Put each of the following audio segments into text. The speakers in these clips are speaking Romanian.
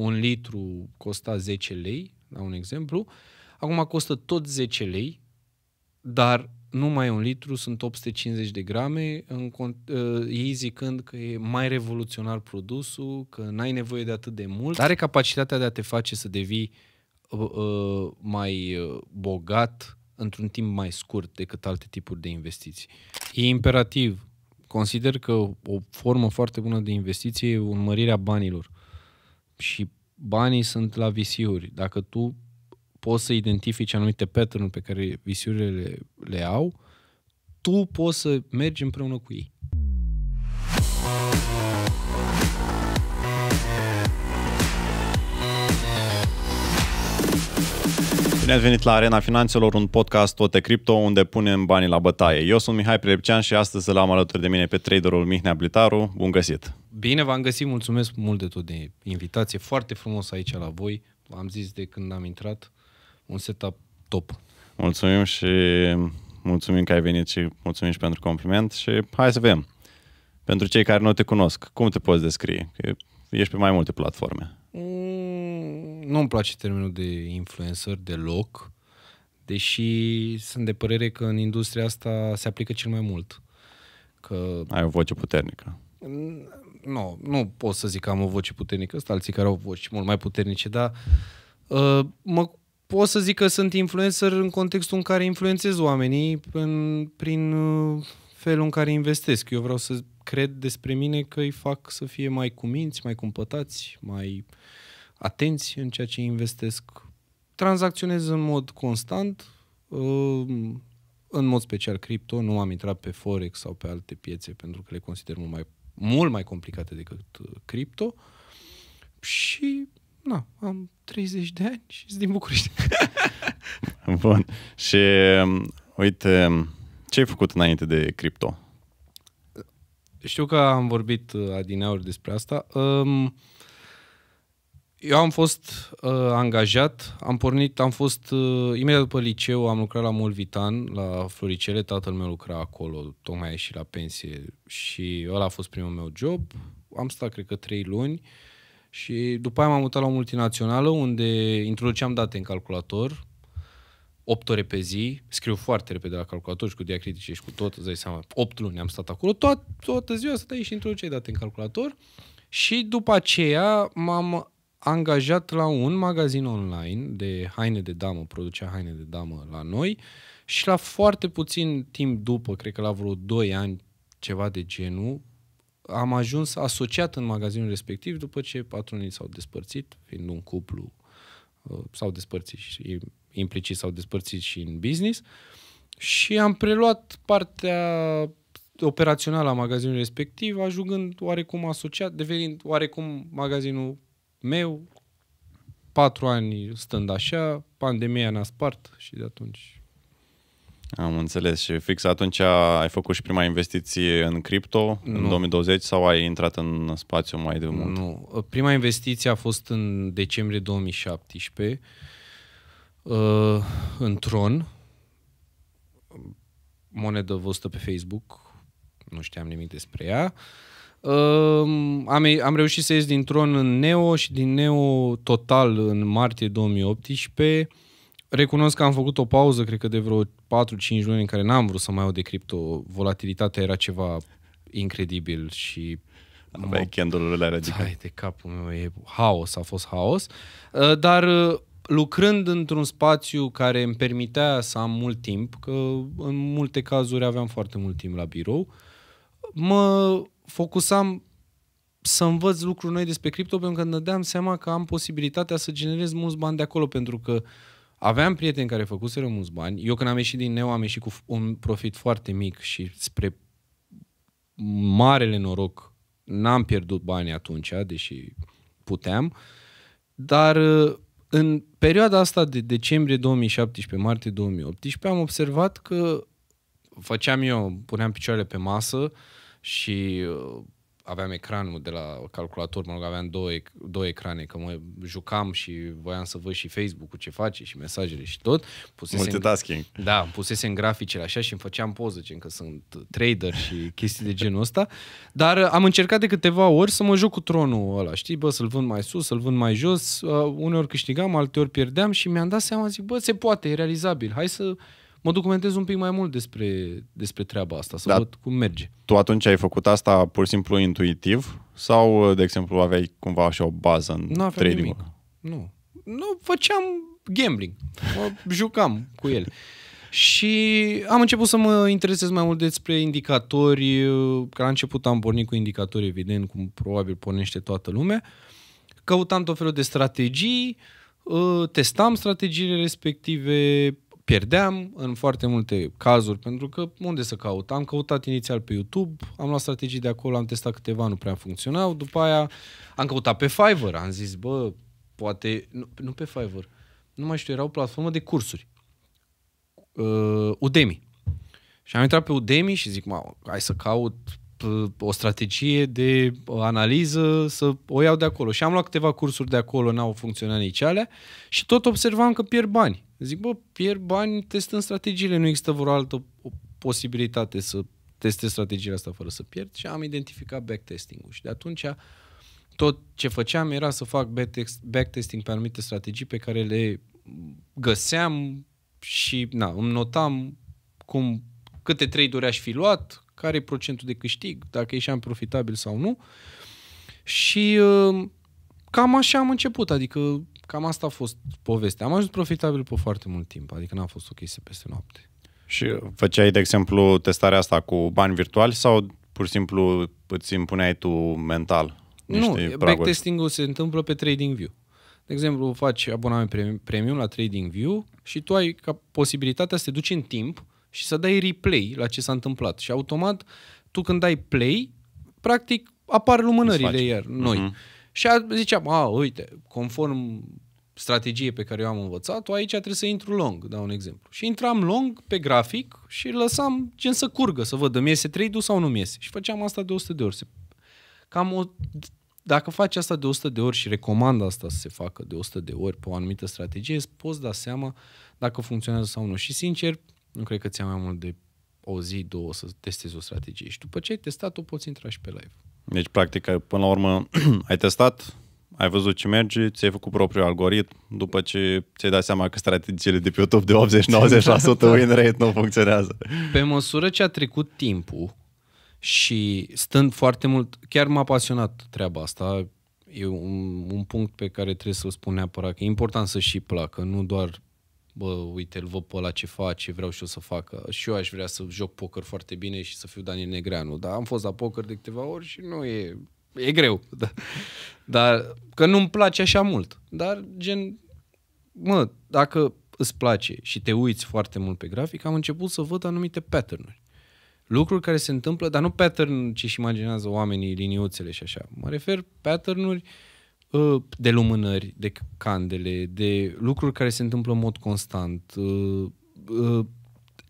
un litru costa 10 lei, la un exemplu, acum costă tot 10 lei, dar nu mai un litru, sunt 850 de grame, în, uh, ei zicând că e mai revoluționar produsul, că n-ai nevoie de atât de mult. Are capacitatea de a te face să devii uh, uh, mai bogat într-un timp mai scurt decât alte tipuri de investiții. E imperativ. Consider că o formă foarte bună de investiție e urmărirea banilor și banii sunt la visiuri. Dacă tu poți să identifici anumite pattern pe care visiurile le, le au, tu poți să mergi împreună cu ei. Bine ați venit la Arena Finanțelor, un podcast tot cripto unde punem banii la bătaie. Eu sunt Mihai Prelepcean și astăzi îl am alături de mine pe traderul Mihnea Blitaru. Bun găsit! Bine v-am găsit, mulțumesc mult de tot de invitație, foarte frumos aici la voi. Am zis de când am intrat, un setup top. Mulțumim și mulțumim că ai venit și mulțumim și pentru compliment și hai să vedem. Pentru cei care nu te cunosc, cum te poți descrie? Că ești pe mai multe platforme. Mm, nu-mi place termenul de influencer deloc, deși sunt de părere că în industria asta se aplică cel mai mult. Că... Ai o voce puternică. Mm, nu, nu pot să zic că am o voce puternică, sunt alții care au voci mult mai puternice, dar uh, mă, pot să zic că sunt influencer în contextul în care influențez oamenii în, prin uh, felul în care investesc. Eu vreau să cred despre mine că îi fac să fie mai cuminți, mai cumpătați, mai atenți în ceea ce investesc. Tranzacționez în mod constant, uh, în mod special cripto, nu am intrat pe Forex sau pe alte piețe pentru că le consider mult mai, mult mai complicate decât uh, cripto și na, am 30 de ani și sunt din București. Bun. Și um, uite, ce ai făcut înainte de cripto? Știu că am vorbit uh, adineauri despre asta. Um, eu am fost uh, angajat, am pornit, am fost, uh, imediat după liceu, am lucrat la Molvitan, la Floricele, tatăl meu lucra acolo, tocmai a ieșit la pensie și ăla a fost primul meu job. Am stat, cred că, trei luni și după aia m-am mutat la o multinațională unde introduceam date în calculator, 8 ore pe zi, scriu foarte repede la calculator și cu diacritice și cu tot, îți dai seama, 8 luni am stat acolo, tot, toată ziua stăteai și într-o cei date în calculator și după aceea m-am angajat la un magazin online de haine de damă, producea haine de damă la noi și la foarte puțin timp după, cred că la vreo 2 ani, ceva de genul, am ajuns asociat în magazinul respectiv după ce patronii s-au despărțit, fiind un cuplu, uh, s-au despărțit și implicit sau despărțit și în business și am preluat partea operațională a magazinului respectiv, ajungând oarecum asociat, devenind oarecum magazinul meu, patru ani stând așa, pandemia ne-a spart și de atunci... Am înțeles și fix atunci ai făcut și prima investiție în cripto în 2020 sau ai intrat în spațiu mai de mult? Nu, prima investiție a fost în decembrie 2017 Uh, în tron, monedă văzută pe Facebook, nu știam nimic despre ea. Uh, am, am reușit să ies din tron în Neo și din Neo total în martie 2018. Recunosc că am făcut o pauză, cred că de vreo 4-5 luni în care n-am vrut să mai au de cripto. Volatilitatea era ceva incredibil și Aveai mă... candle-urile radicale. de capul meu, e haos, a fost haos. Uh, dar lucrând într-un spațiu care îmi permitea să am mult timp, că în multe cazuri aveam foarte mult timp la birou, mă focusam să învăț lucruri noi despre cripto pentru că îmi dădeam seama că am posibilitatea să generez mulți bani de acolo pentru că aveam prieteni care făcuseră mulți bani. Eu când am ieșit din Neo am ieșit cu un profit foarte mic și spre marele noroc n-am pierdut banii atunci, deși puteam, dar în perioada asta de decembrie 2017-martie 2018 am observat că făceam eu, puneam picioarele pe masă și uh, aveam ecranul de la calculator, mă rog, aveam două, două ecrane, că mă jucam și voiam să văd și Facebook-ul ce face și mesajele și tot. Pusesem, Multitasking. da, pusesem graficele așa și îmi făceam poză, gen că sunt trader și chestii de genul ăsta. Dar uh, am încercat de câteva ori să mă joc cu tronul ăla, știi, bă, să-l vând mai sus, să-l vând mai jos. Uh, uneori câștigam, alteori pierdeam și mi-am dat seama, zic, bă, se poate, e realizabil, hai să mă documentez un pic mai mult despre, despre treaba asta, să da. văd cum merge. Tu atunci ai făcut asta pur și simplu intuitiv sau, de exemplu, aveai cumva așa o bază în nu trading? Nimic. Nu. Nu, făceam gambling. Mă jucam cu el. Și am început să mă interesez mai mult despre indicatori, că la început am pornit cu indicatori, evident, cum probabil pornește toată lumea. Căutam tot felul de strategii, ă, testam strategiile respective, pierdeam în foarte multe cazuri, pentru că unde să caut? Am căutat inițial pe YouTube, am luat strategii de acolo, am testat câteva, nu prea funcționau, după aia am căutat pe Fiverr, am zis, bă, poate, nu, nu pe Fiverr, nu mai știu, era o platformă de cursuri, uh, Udemy. Și am intrat pe Udemy și zic, mă, hai să caut uh, o strategie de analiză, să o iau de acolo. Și am luat câteva cursuri de acolo, n-au funcționat nici alea și tot observam că pierd bani. Zic, bă, pierd bani testând strategiile, nu există vreo altă posibilitate să testez strategia asta fără să pierd și am identificat backtesting-ul. Și de atunci tot ce făceam era să fac backtesting pe anumite strategii pe care le găseam și na, îmi notam cum, câte trade-uri aș fi luat, care e procentul de câștig, dacă ieșeam profitabil sau nu. Și uh, cam așa am început, adică cam asta a fost povestea. Am ajuns profitabil pe foarte mult timp, adică n-a fost o chestie peste noapte. Și făceai, de exemplu, testarea asta cu bani virtuali sau pur și simplu îți impuneai tu mental niște Nu, praguri? backtesting-ul se întâmplă pe TradingView. De exemplu, faci abonament premium la TradingView și tu ai ca posibilitatea să te duci în timp și să dai replay la ce s-a întâmplat. Și automat, tu când dai play, practic apar lumânările iar noi. Uh-huh. Și ziceam, a, uite, conform strategiei pe care eu am învățat-o, aici trebuie să intru long, dau un exemplu. Și intram long pe grafic și lăsam gen să curgă, să văd, îmi iese trade sau nu mi iese. Și făceam asta de 100 de ori. Cam o, dacă faci asta de 100 de ori și recomand asta să se facă de 100 de ori pe o anumită strategie, îți poți da seama dacă funcționează sau nu. Și sincer, nu cred că ți-a mai mult de o zi, două să testezi o strategie. Și după ce ai testat-o, poți intra și pe live. Deci, practic, până la urmă, ai testat, ai văzut ce merge, ți-ai făcut propriul algoritm, după ce ți-ai dat seama că strategiile de pe YouTube de 80-90% da. win rate nu funcționează. Pe măsură ce a trecut timpul și stând foarte mult, chiar m-a pasionat treaba asta, e un, un punct pe care trebuie să-l spun neapărat, că e important să și placă, nu doar bă, uite îl văd pe ăla ce face, vreau și eu să facă. Și eu aș vrea să joc poker foarte bine și să fiu Daniel Negreanu. Dar am fost la poker de câteva ori și nu e... E greu. Da. Dar că nu-mi place așa mult. Dar gen... Mă, dacă îți place și te uiți foarte mult pe grafic, am început să văd anumite patternuri. Lucruri care se întâmplă, dar nu pattern ce-și imaginează oamenii, liniuțele și așa. Mă refer patternuri uh, Ă, de lumânări, de candele, de lucruri care se întâmplă în mod constant, ă, ă,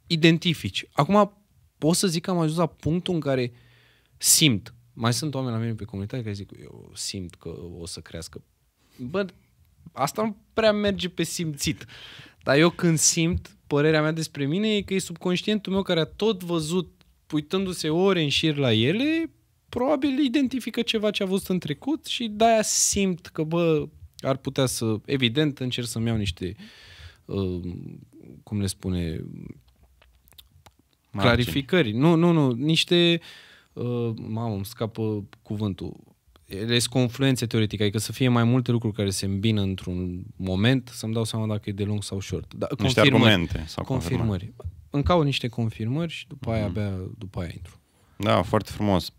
identifici. Acum pot să zic că am ajuns la punctul în care simt, mai sunt oameni la mine pe comunitate care zic, eu simt că o să crească. Bă, asta nu prea merge pe simțit. Dar eu când simt, părerea mea despre mine e că e subconștientul meu care a tot văzut, uitându-se ore în șir la ele, probabil identifică ceva ce a văzut în trecut și de-aia simt că, bă, ar putea să, evident, încerc să-mi iau niște, uh, cum le spune, Margini. clarificări. Nu, nu, nu, niște, uh, mamă, îmi scapă cuvântul, ele sunt confluențe teoretică, adică să fie mai multe lucruri care se îmbină într-un moment, să-mi dau seama dacă e de lung sau short. Da, niște confirmări, argumente sau confirmări. confirmări. Încaut niște confirmări și după mm-hmm. abia, după aia intru. Da, foarte frumos. Uh,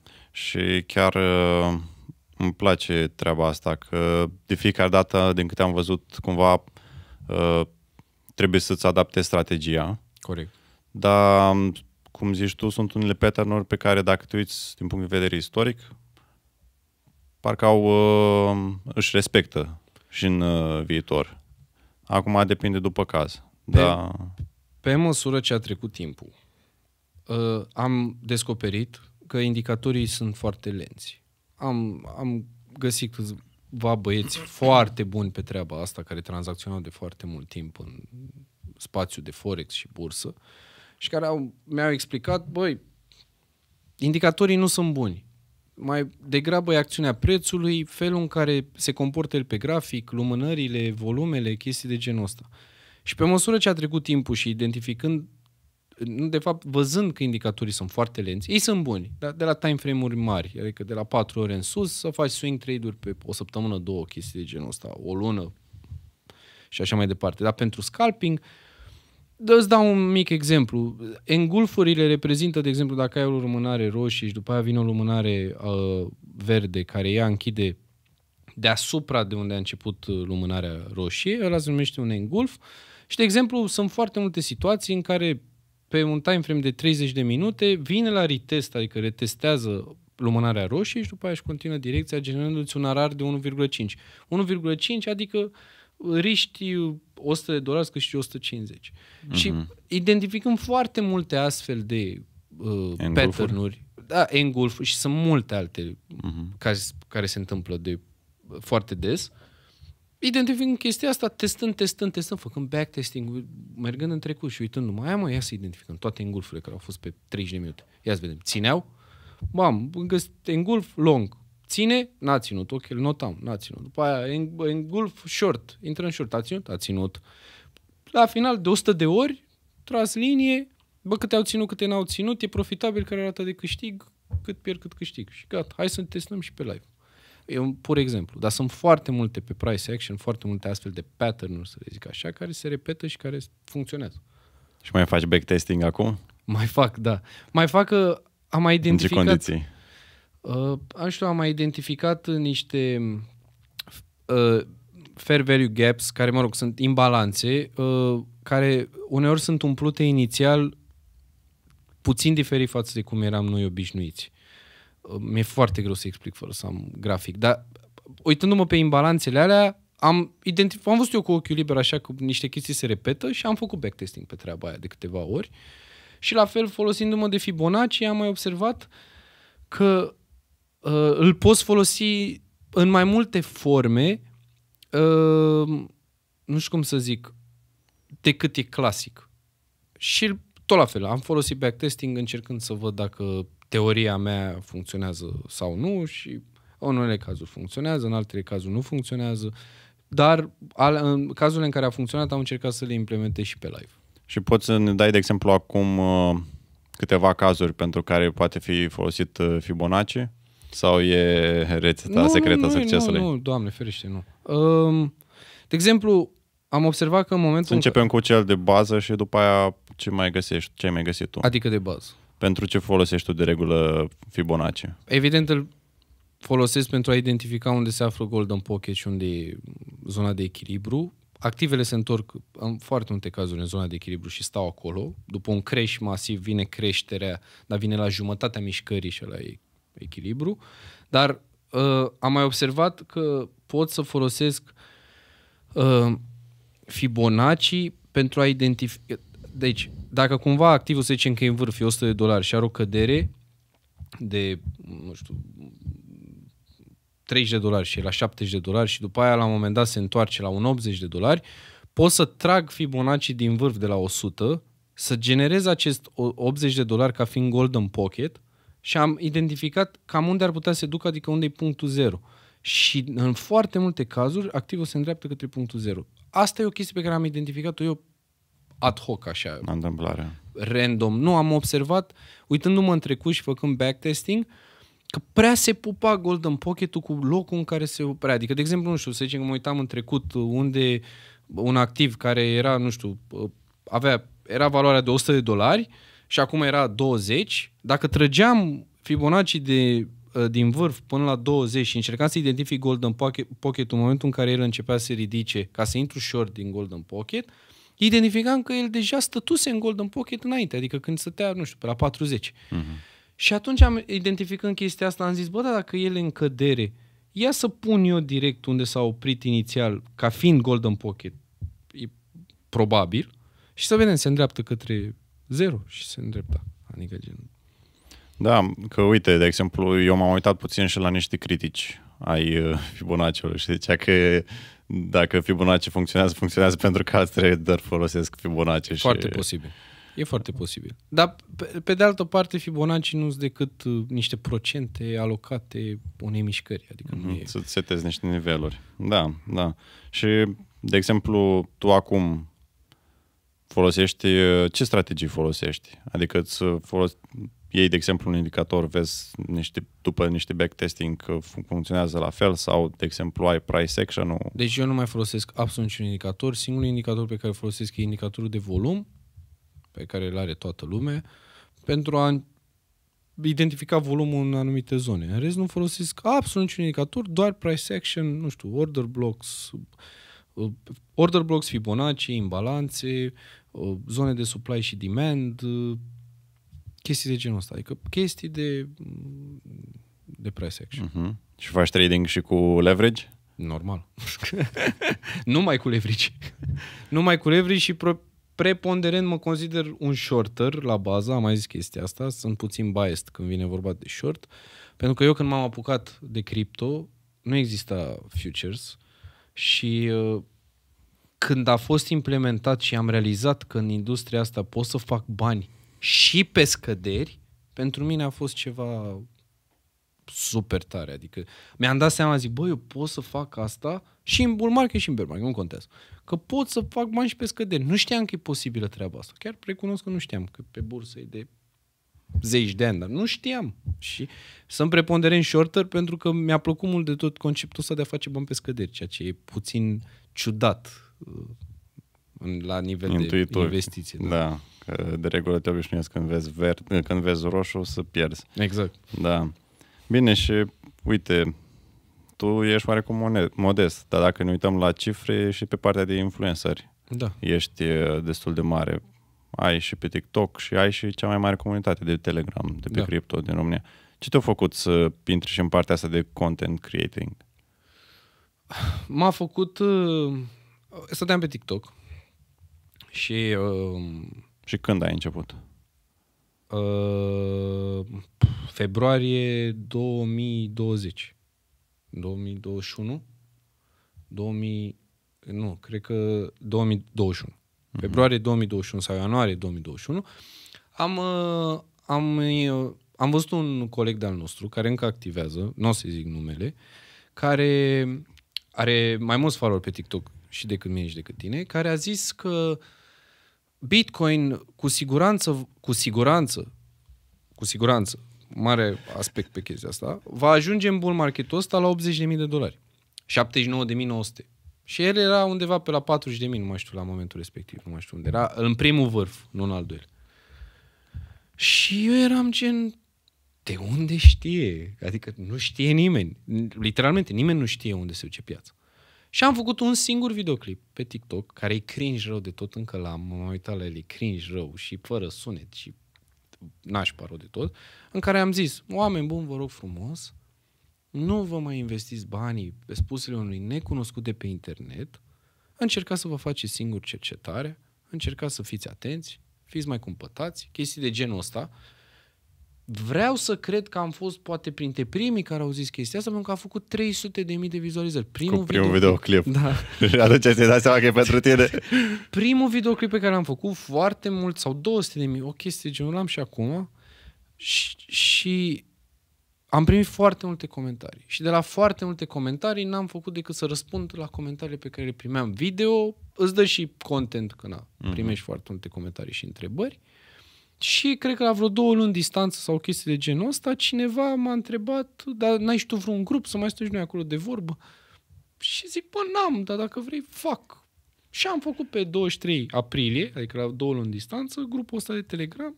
și chiar uh, îmi place treaba asta, că de fiecare dată, din câte am văzut, cumva uh, trebuie să-ți adaptezi strategia. Corect. Dar, um, cum zici tu, sunt unele pattern pe care dacă te uiți din punct de vedere istoric, parcă au, uh, își respectă și în viitor. Acum depinde după caz. Pe, da. pe măsură ce a trecut timpul, am descoperit că indicatorii sunt foarte lenți. Am, am găsit câțiva băieți foarte buni pe treaba asta, care tranzacționau de foarte mult timp în spațiu de Forex și bursă și care au, mi-au explicat, băi, indicatorii nu sunt buni. Mai degrabă e acțiunea prețului, felul în care se comportă el pe grafic, lumânările, volumele, chestii de genul ăsta. Și pe măsură ce a trecut timpul și identificând de fapt, văzând că indicatorii sunt foarte lenți, ei sunt buni, dar de la time frame-uri mari, adică de la 4 ore în sus, să faci swing trade-uri pe o săptămână, două chestii de genul ăsta, o lună și așa mai departe. Dar pentru scalping, da, îți dau un mic exemplu. Engulfurile reprezintă, de exemplu, dacă ai o lumânare roșie și după aia vine o lumânare uh, verde care ea închide deasupra de unde a început uh, lumânarea roșie, ăla se numește un engulf. Și, de exemplu, sunt foarte multe situații în care pe un time frame de 30 de minute, vine la retest, adică retestează lumânarea roșie și după aia își continuă direcția generându-ți un arar de 1,5. 1,5 adică riști 100 de dolari cât și 150. Mm-hmm. Și identificăm foarte multe astfel de uh, pattern-uri. Da, engulf și sunt multe alte mm-hmm. care, care se întâmplă de foarte des. Uh, identificând chestia asta, testând, testând, testând, făcând backtesting, mergând în trecut și uitând numai, aia mă, ia să identificăm toate îngulfurile care au fost pe 30 de minute. Ia să vedem, țineau? Bam, găsit engulf long. ține, n-a ținut, ok, îl notam, n-a ținut. După aia, engulf short, intră în short, a ținut, a ținut. La final, de 100 de ori, tras linie, bă, câte au ținut, câte n-au ținut, e profitabil care rata de câștig, cât pierd, cât câștig. Și gata, hai să testăm și pe live. E un pur exemplu. Dar sunt foarte multe pe price action, foarte multe astfel de pattern-uri, să le zic așa, care se repetă și care funcționează. Și mai faci backtesting acum? Mai fac, da. Mai fac că uh, am mai identificat... În ce condiții? Uh, nu știu, am mai identificat niște uh, fair value gaps, care, mă rog, sunt imbalanțe, uh, care uneori sunt umplute inițial puțin diferit față de cum eram noi obișnuiți mi-e foarte greu să explic fără să am grafic, dar uitându-mă pe imbalanțele alea, am, identif- am văzut eu cu ochiul liber așa că niște chestii se repetă și am făcut backtesting pe treaba aia de câteva ori. Și la fel, folosindu-mă de Fibonacci, am mai observat că uh, îl poți folosi în mai multe forme, uh, nu știu cum să zic, decât e clasic. Și tot la fel, am folosit backtesting încercând să văd dacă teoria mea funcționează sau nu și în unele cazuri funcționează, în altele cazuri nu funcționează, dar al, în cazurile în care a funcționat am încercat să le implementez și pe live. Și poți să ne dai de exemplu acum uh, câteva cazuri pentru care poate fi folosit uh, Fibonacci? Sau e rețeta nu, secretă nu, a succesului? Nu, nu, doamne ferește, nu. Um, de exemplu, am observat că în momentul... Să începem în... cu cel de bază și după aia ce mai găsești, ce ai mai găsit tu. Adică de bază. Pentru ce folosești tu de regulă Fibonacci? Evident îl folosesc pentru a identifica unde se află golden pocket și unde e zona de echilibru. Activele se întorc în foarte multe cazuri în zona de echilibru și stau acolo. După un creș masiv vine creșterea, dar vine la jumătatea mișcării și la echilibru. Dar uh, am mai observat că pot să folosesc uh, Fibonacci pentru a identifica deci, dacă cumva activul să zicem că e în vârf, e 100 de dolari și are o cădere de, nu știu, 30 de dolari și e la 70 de dolari și după aia la un moment dat se întoarce la un 80 de dolari, pot să trag Fibonacci din vârf de la 100, să generez acest 80 de dolari ca fiind golden pocket și am identificat cam unde ar putea să se ducă, adică unde e punctul zero. Și în foarte multe cazuri, activul se îndreaptă către punctul zero. Asta e o chestie pe care am identificat-o eu ad hoc, așa. La întâmplare. Random. Nu, am observat, uitându-mă în trecut și făcând backtesting, că prea se pupa Golden Pocket-ul cu locul în care se oprea. Adică, de exemplu, nu știu, să zicem că mă uitam în trecut unde un activ care era, nu știu, avea, era valoarea de 100 de dolari și acum era 20, dacă trăgeam Fibonacci de, ă, din vârf până la 20 și încercam să identific Golden Pocket, Pocket în momentul în care el începea să se ridice, ca să intru short din Golden Pocket, uh, identificam că el deja stătuse în Golden Pocket înainte, adică când stătea, nu știu, pe la 40. Uh-huh. Mhm. Și atunci, am identificând chestia asta, am zis, bă, da, dacă el e în cădere, ia să pun eu direct unde s-a oprit inițial, ca fiind Golden Pocket, e probabil, și să vedem, se îndreaptă către zero și se îndrepta. Adică gen... Da, că uite, de exemplu, eu m-am uitat puțin și la niște critici ai uh, Fibonacciului și zicea că dacă Fibonacci funcționează, funcționează pentru că alți trader folosesc Fibonacci. Foarte și... posibil. E foarte posibil. Dar, pe, pe de altă parte, Fibonacci nu sunt decât uh, niște procente alocate unei mișcări. Adică nu mhm, e... Să-ți setezi niște niveluri. Da, da. Și, de exemplu, tu acum folosești, uh, ce strategii folosești? Adică să uh, folosești iei, de exemplu, un indicator, vezi niște, după niște backtesting că funcționează la fel sau, de exemplu, ai price action-ul. Deci eu nu mai folosesc absolut niciun indicator. Singurul indicator pe care îl folosesc e indicatorul de volum, pe care îl are toată lumea, pentru a identifica volumul în anumite zone. În rest, nu folosesc absolut niciun indicator, doar price action, nu știu, order blocks, order blocks Fibonacci, imbalanțe, zone de supply și demand, chestii de genul ăsta, adică chestii de, de price action. Uh-huh. Și faci trading și cu leverage? Normal. Numai cu leverage. Numai cu leverage și pro- preponderent mă consider un shorter la bază, am mai zis chestia asta, sunt puțin biased când vine vorba de short, pentru că eu când m-am apucat de cripto, nu exista futures și uh, când a fost implementat și am realizat că în industria asta pot să fac bani și pe scăderi, pentru mine a fost ceva super tare. Adică mi-am dat seama, zic, băi, eu pot să fac asta și în bull market și în bear market, nu contează. Că pot să fac bani și pe scăderi. Nu știam că e posibilă treaba asta. Chiar recunosc că nu știam, că pe bursă e de zeci de ani, dar nu știam. Și sunt preponderent shorter pentru că mi-a plăcut mult de tot conceptul ăsta de a face bani pe scăderi, ceea ce e puțin ciudat uh, la nivel Intuitor. de investiție. Da. da. Eh, de regulă te obișnuiesc când vezi, ver- eh, când vezi roșu să pierzi. Exact. Da. Bine și uite, tu ești oarecum modest, dar dacă ne uităm la cifre și pe partea de influenceri, da. ești eh, destul de mare. Ai și pe TikTok și ai și cea mai mare comunitate de Telegram, de pe da. cripto din România. Ce te-a făcut să intri și în partea asta de content creating? M-a făcut... Stăteam pe TikTok și uh, și când ai început? Uh, februarie 2020. 2021? 2000, nu, cred că 2021. Uh-huh. Mhm. Februarie 2021 sau ianuarie 2021. Am, uh, am, uh, am văzut un coleg de-al nostru care încă activează, nu o să zic numele, care are mai mulți follower pe TikTok și decât mine și decât tine, care a zis că uh, Bitcoin cu siguranță, cu siguranță, cu siguranță, mare aspect pe chestia asta, va ajunge în bull marketul ăsta la 80.000 de dolari. 79.900. Și el era undeva pe la 40.000, nu mai știu la momentul respectiv, nu mai știu unde. Era în primul vârf, nu în al doilea. Și eu eram gen, de unde știe? Adică nu știe nimeni. Literalmente nimeni nu știe unde se duce piața. Și am făcut un singur videoclip pe TikTok, care e cringe rău de tot, încă l-am m uitat la el, e cringe rău și fără sunet și nașpa rău de tot, în care am zis, oameni buni, vă rog frumos, nu vă mai investiți banii pe spusele unui necunoscut de pe internet, încercați să vă faceți singur cercetare, încercați să fiți atenți, fiți mai cumpătați, chestii de genul ăsta, vreau să cred că am fost poate printre primii care au zis chestia asta, pentru că a făcut 300 de mii de vizualizări. Primul, Cu primul videoclip. Da. Atunci ți-ai dat seama că e pentru tine. primul videoclip pe care l-am făcut, foarte mult, sau 200 de mii, o chestie genul l-am și acum. Și, și am primit foarte multe comentarii. Și de la foarte multe comentarii n-am făcut decât să răspund la comentariile pe care le primeam video. Îți dă și content când mm-hmm. primești foarte multe comentarii și întrebări. Și cred că la vreo două luni distanță sau chestii de genul ăsta, cineva m-a întrebat, dar n-ai și tu vreun grup să mai stăm noi acolo de vorbă? Și zic, bă, n-am, dar dacă vrei, fac. Și am făcut pe 23 aprilie, adică la două luni distanță, grupul ăsta de Telegram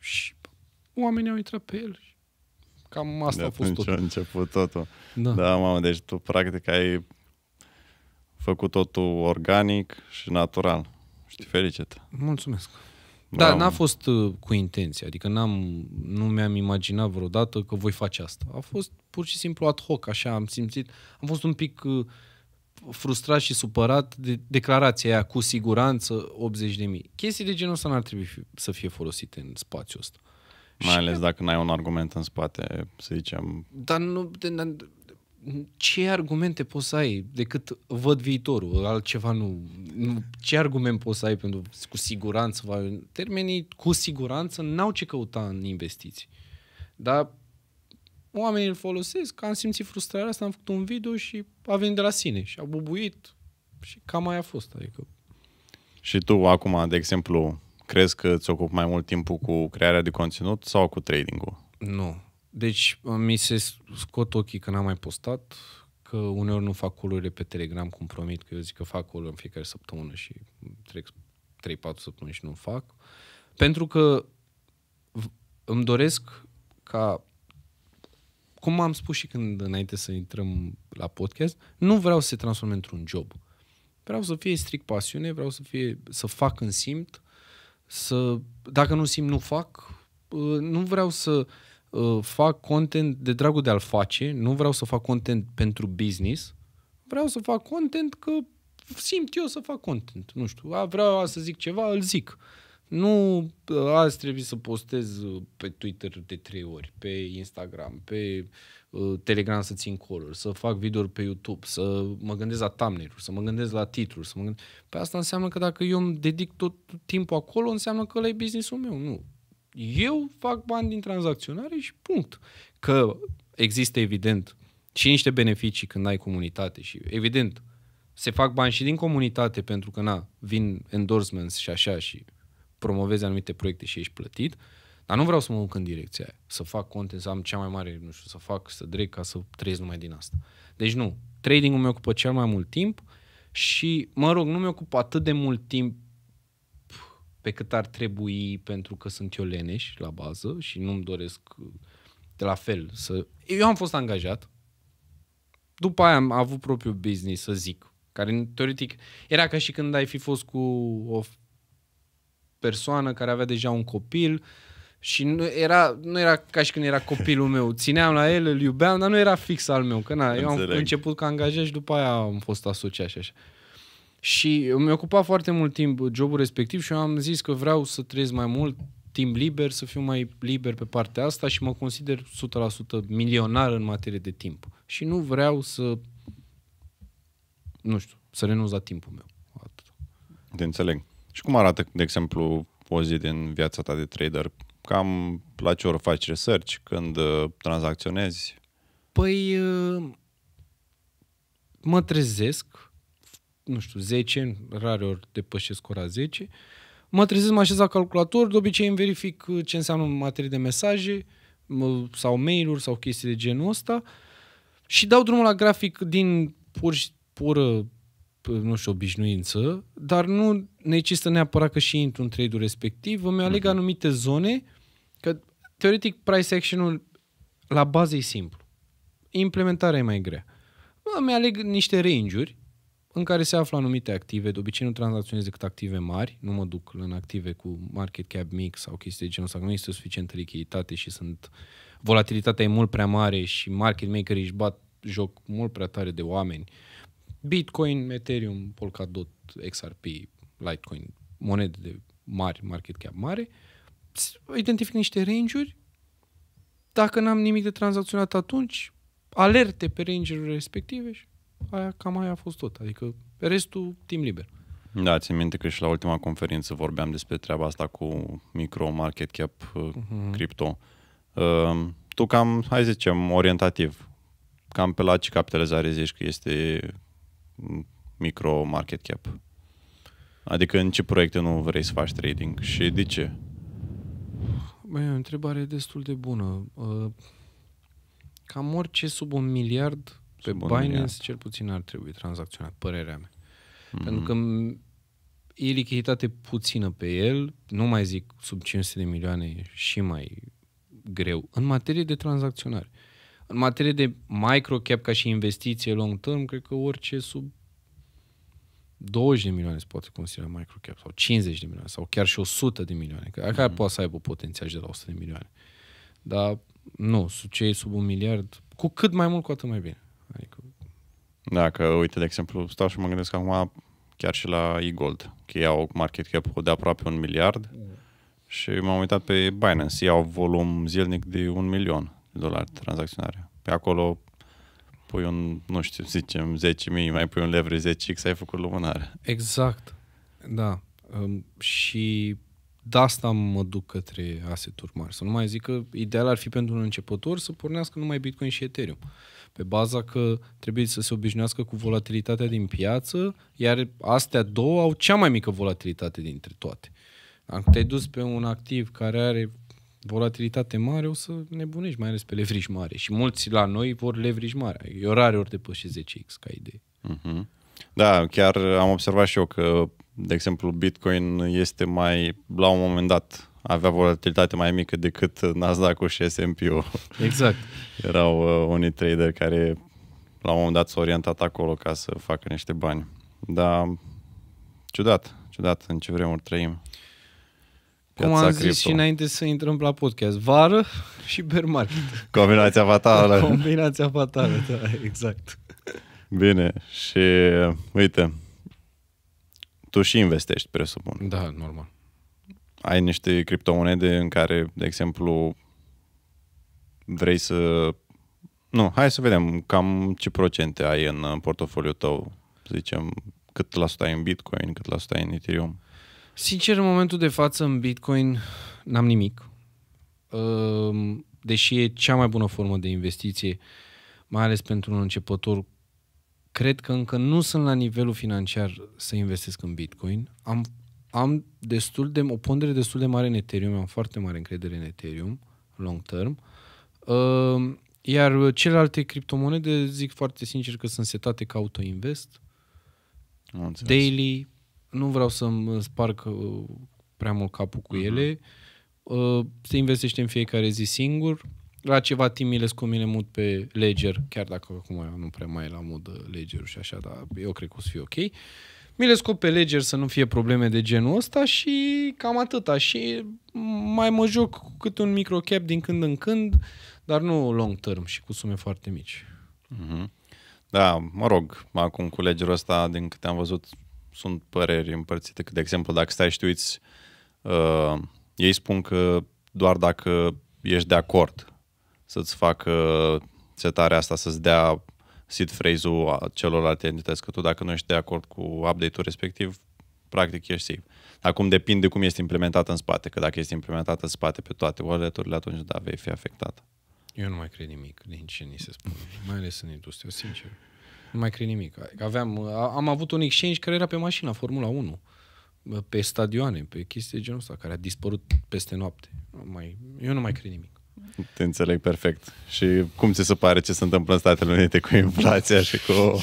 și oamenii au intrat pe el. Cam asta de a fost totul. a început totul. Da. da, mamă, deci tu practic ai făcut totul organic și natural. Știi, fericită. Mulțumesc. Da, n-a fost uh, cu intenție, adică n-am, nu mi-am imaginat vreodată că voi face asta. A fost pur și simplu ad hoc, așa am simțit, am fost un pic uh, frustrat și supărat de declarația aia cu siguranță 80 de mii. Chestii de genul ăsta n-ar trebui fi, să fie folosite în spațiul ăsta. Mai și ales dacă n-ai un argument în spate, să zicem. Dar nu, de, de, ce argumente poți să ai decât văd viitorul, altceva nu. nu ce argument poți să ai pentru cu siguranță? Va, termenii cu siguranță n-au ce căuta în investiții. Dar oamenii îl folosesc, am simțit frustrarea asta, am făcut un video și a venit de la sine și a bubuit și cam mai a fost. Adică... Și tu acum, de exemplu, crezi că îți ocupi mai mult timpul cu crearea de conținut sau cu trading-ul? Nu, deci uh, mi se scot ochii că n-am mai postat, că uneori nu fac culorile pe Telegram, cum promit, că eu zic că fac coluri în fiecare săptămână și trec 3-4 săptămâni și nu fac. Pentru că îmi doresc ca, cum am spus și când înainte să intrăm la podcast, nu vreau să se transforme într-un job. Vreau să fie strict pasiune, vreau să, fie, să fac când simt, să, dacă nu simt, nu fac. Uh, nu vreau să uh, fac content de dragul de a-l face, nu vreau să fac content pentru business, vreau să fac content că simt eu să fac content. Nu știu, a, vreau să zic ceva, îl zic. Nu uh, azi trebuie să postez uh, pe Twitter de trei ori, pe Instagram, pe uh, Telegram să țin color să fac videouri pe YouTube, să mă gândesc la thumbnail să mă gândesc la titluri, să mă gândesc... Pe păi asta înseamnă că dacă eu îmi dedic tot timpul acolo, înseamnă că ăla e business-ul meu. Nu, eu fac bani din tranzacționare și punct. Că există, evident, și niște beneficii când ai comunitate și, evident, se fac bani și din comunitate pentru că, na, vin endorsements și așa și promovezi anumite proiecte și ești plătit, dar nu vreau să mă duc în direcția aia, să fac content, să am cea mai mare, nu știu, să fac, să drec ca să trăiesc numai din asta. Deci nu, tradingul meu ocupă cel mai mult timp și, mă rog, nu mi ocupă atât de mult timp pe cât ar trebui pentru că sunt eu leneș la bază și nu-mi doresc de la fel să... Eu am fost angajat, după aia am avut propriul business, să zic, care în teoretic era ca și când ai fi fost cu o persoană care avea deja un copil și nu era, nu era ca și când era copilul meu. Țineam la el, îl iubeam, dar nu era fix al meu. Că na, eu am început ca angajat și după aia am fost asociat și așa. Și mi-a ocupat foarte mult timp jobul respectiv și eu am zis că vreau să trăiesc mai mult timp liber, să fiu mai liber pe partea asta și mă consider 100% milionar în materie de timp. Și nu vreau să, nu știu, să renunț la timpul meu. Atât. De înțeleg. Și cum arată, de exemplu, o zi din viața ta de trader? Cam la ce ori faci research, când uh, tranzacționezi? Păi, uh, mă trezesc, nu știu, 10, rare ori depășesc ora 10, mă trezesc, mă așez la calculator, de obicei îmi verific uh, ce înseamnă în materie de mesaje sau mail-uri sau chestii de genul ăsta și dau drumul la grafic din pur și pură nu știu, obișnuință, dar nu necesită neapărat că și intru în trade-ul respectiv, îmi aleg uh-huh. anumite zone, că teoretic price action-ul la bază e simplu. Implementarea e mai grea. Îmi aleg niște range-uri în care se află anumite active, de obicei nu tranzacționez decât active mari, nu mă duc în active cu market cap mix sau chestii de genul ăsta, nu este suficientă lichiditate și sunt volatilitatea e mult prea mare și market makerii își bat joc mult prea tare de oameni. Bitcoin, Ethereum, Polkadot, XRP, Litecoin, monede de mari, market cap mare, identific niște range-uri, dacă n-am nimic de tranzacționat atunci, alerte pe range respective și aia, cam aia a fost tot. Adică restul, timp liber. Da, țin minte că și la ultima conferință vorbeam despre treaba asta cu micro market cap uh-huh. cripto. Uh, tu cam, hai să zicem, orientativ, cam pe la ce capitalizare zici că este micro market cap? Adică în ce proiecte nu vrei să faci trading și de ce? Băi, o întrebare destul de bună. Uh, cam orice sub un miliard pe Binance cel puțin ar trebui tranzacționat, părerea mea. Mm-hmm. Pentru că e lichiditate puțină pe el, nu mai zic sub 500 de milioane și mai greu, în materie de tranzacționare. În materie de microcap ca și investiție long term, cred că orice sub 20 de milioane se poate considera microcap sau 50 de milioane sau chiar și 100 de milioane. Că mm-hmm. poate să aibă potențial de la 100 de milioane. Dar nu, cei sub un miliard, cu cât mai mult, cu atât mai bine. Adică, dacă, uite, de exemplu, stau și mă gândesc acum chiar și la e-gold, că iau market cap de aproape un miliard mm. și m-am uitat pe Binance, iau volum zilnic de un milion de dolari tranzacționare. Pe acolo pui un, nu știu, zicem 10.000, mai pui un leverage 10x, ai făcut lumânare. Exact, da. Um, și de asta mă duc către asset-uri mari. Să nu mai zic că ideal ar fi pentru un începător să pornească numai Bitcoin și Ethereum pe baza că trebuie să se obișnuiască cu volatilitatea din piață, iar astea două au cea mai mică volatilitate dintre toate. Dacă te-ai dus pe un activ care are volatilitate mare, o să nebunești, mai ales pe levriș mare. Și mulți la noi vor levriș mare. Eu rare ori depășesc 10x ca idee. Uh-huh. Da, chiar am observat și eu că, de exemplu, Bitcoin este mai, la un moment dat, avea volatilitate mai mică decât Nasdaq-ul și S&P-ul. Exact. Erau uh, unii trader care la un moment dat s-au orientat acolo ca să facă niște bani. Dar ciudat, ciudat în ce vremuri trăim. Cum am zis crypto. și înainte să intrăm la podcast, vară și bear market. Combinația fatală. Combinația fatală, da, exact. Bine, și uite, tu și investești, presupun. Da, normal ai niște criptomonede în care, de exemplu, vrei să... Nu, hai să vedem cam ce procente ai în uh, portofoliu tău, să zicem, cât la sută ai în Bitcoin, cât la sută ai în Ethereum. Sincer, în momentul de față, în Bitcoin n-am nimic. Ehm, deși e cea mai bună formă de investiție, mai ales pentru un începător, cred că încă nu sunt la nivelul financiar să investesc în Bitcoin. Am am destul de, o pondere destul de mare în Ethereum, am foarte mare încredere în Ethereum, long term. Uh, iar celelalte criptomonede, zic foarte sincer că sunt setate ca autoinvest, daily, nu vreau să-mi sparg uh, prea mult capul cu uh-huh. ele, uh, se investește în fiecare zi singur, la ceva timp mi cu mine mult pe Ledger, chiar dacă acum nu prea mai e la modă Ledger și așa, dar eu cred că o să fie ok. Uh, mi le scop pe leger să nu fie probleme de genul ăsta și cam atâta. Și mai mă joc cu cât un microcap din când în când, dar nu long term și cu sume foarte mici. Mm-hmm. Da, mă rog, acum cu legerul ăsta, din câte am văzut, sunt păreri împărțite. Că, de exemplu, dacă stai și uiți, uh, ei spun că doar dacă ești de acord să-ți facă setarea asta, să-ți dea seed phrase-ul celorlalte entități, că tu dacă nu ești de acord cu update-ul respectiv, practic ești safe. Acum depinde cum este implementată în spate, că dacă este implementată în spate pe toate wallet-urile, atunci da, vei fi afectat. Eu nu mai cred nimic din ce ni se spune, mai ales în industria, sincer. Nu mai cred nimic. Adică aveam, am avut un exchange care era pe mașina, Formula 1, pe stadioane, pe chestii de genul ăsta, care a dispărut peste noapte. Nu mai, eu nu mai cred nimic. Te înțeleg perfect. Și cum ți se pare ce se întâmplă în Statele Unite cu inflația și cu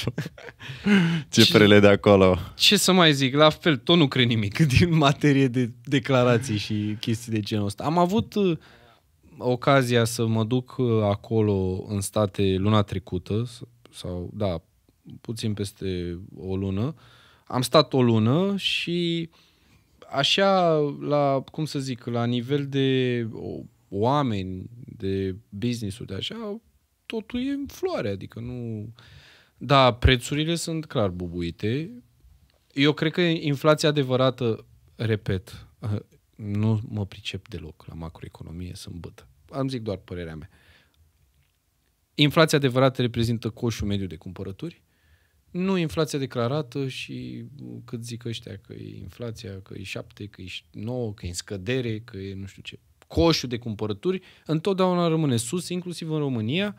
cifrele de acolo? Ce să mai zic, la fel, tot nu cred nimic din materie de declarații și chestii de genul ăsta. Am avut uh, ocazia să mă duc uh, acolo în state luna trecută, sau da, puțin peste o lună. Am stat o lună și așa, la, cum să zic, la nivel de oameni, de business-uri, de așa, totul e în floare, adică nu... Da, prețurile sunt clar bubuite. Eu cred că inflația adevărată, repet, nu mă pricep deloc la macroeconomie, sunt băt. Am zic doar părerea mea. Inflația adevărată reprezintă coșul mediu de cumpărături, nu inflația declarată și cât zic ăștia că e inflația, că e 7, că e 9, că e în scădere, că e nu știu ce coșul de cumpărături întotdeauna rămâne sus, inclusiv în România,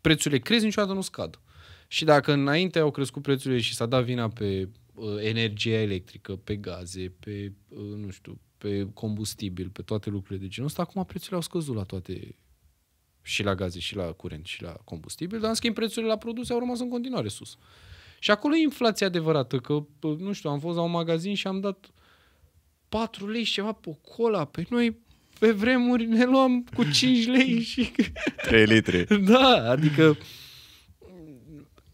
prețurile cresc, niciodată nu scad. Și dacă înainte au crescut prețurile și s-a dat vina pe uh, energia electrică, pe gaze, pe, uh, nu știu, pe combustibil, pe toate lucrurile de genul ăsta, acum prețurile au scăzut la toate și la gaze, și la curent, și la combustibil, dar în schimb prețurile la produse au rămas în continuare sus. Și acolo e inflația adevărată, că, nu știu, am fost la un magazin și am dat 4 lei și ceva pe cola, pe păi noi pe vremuri ne luam cu 5 lei și... 3 litri. Da, adică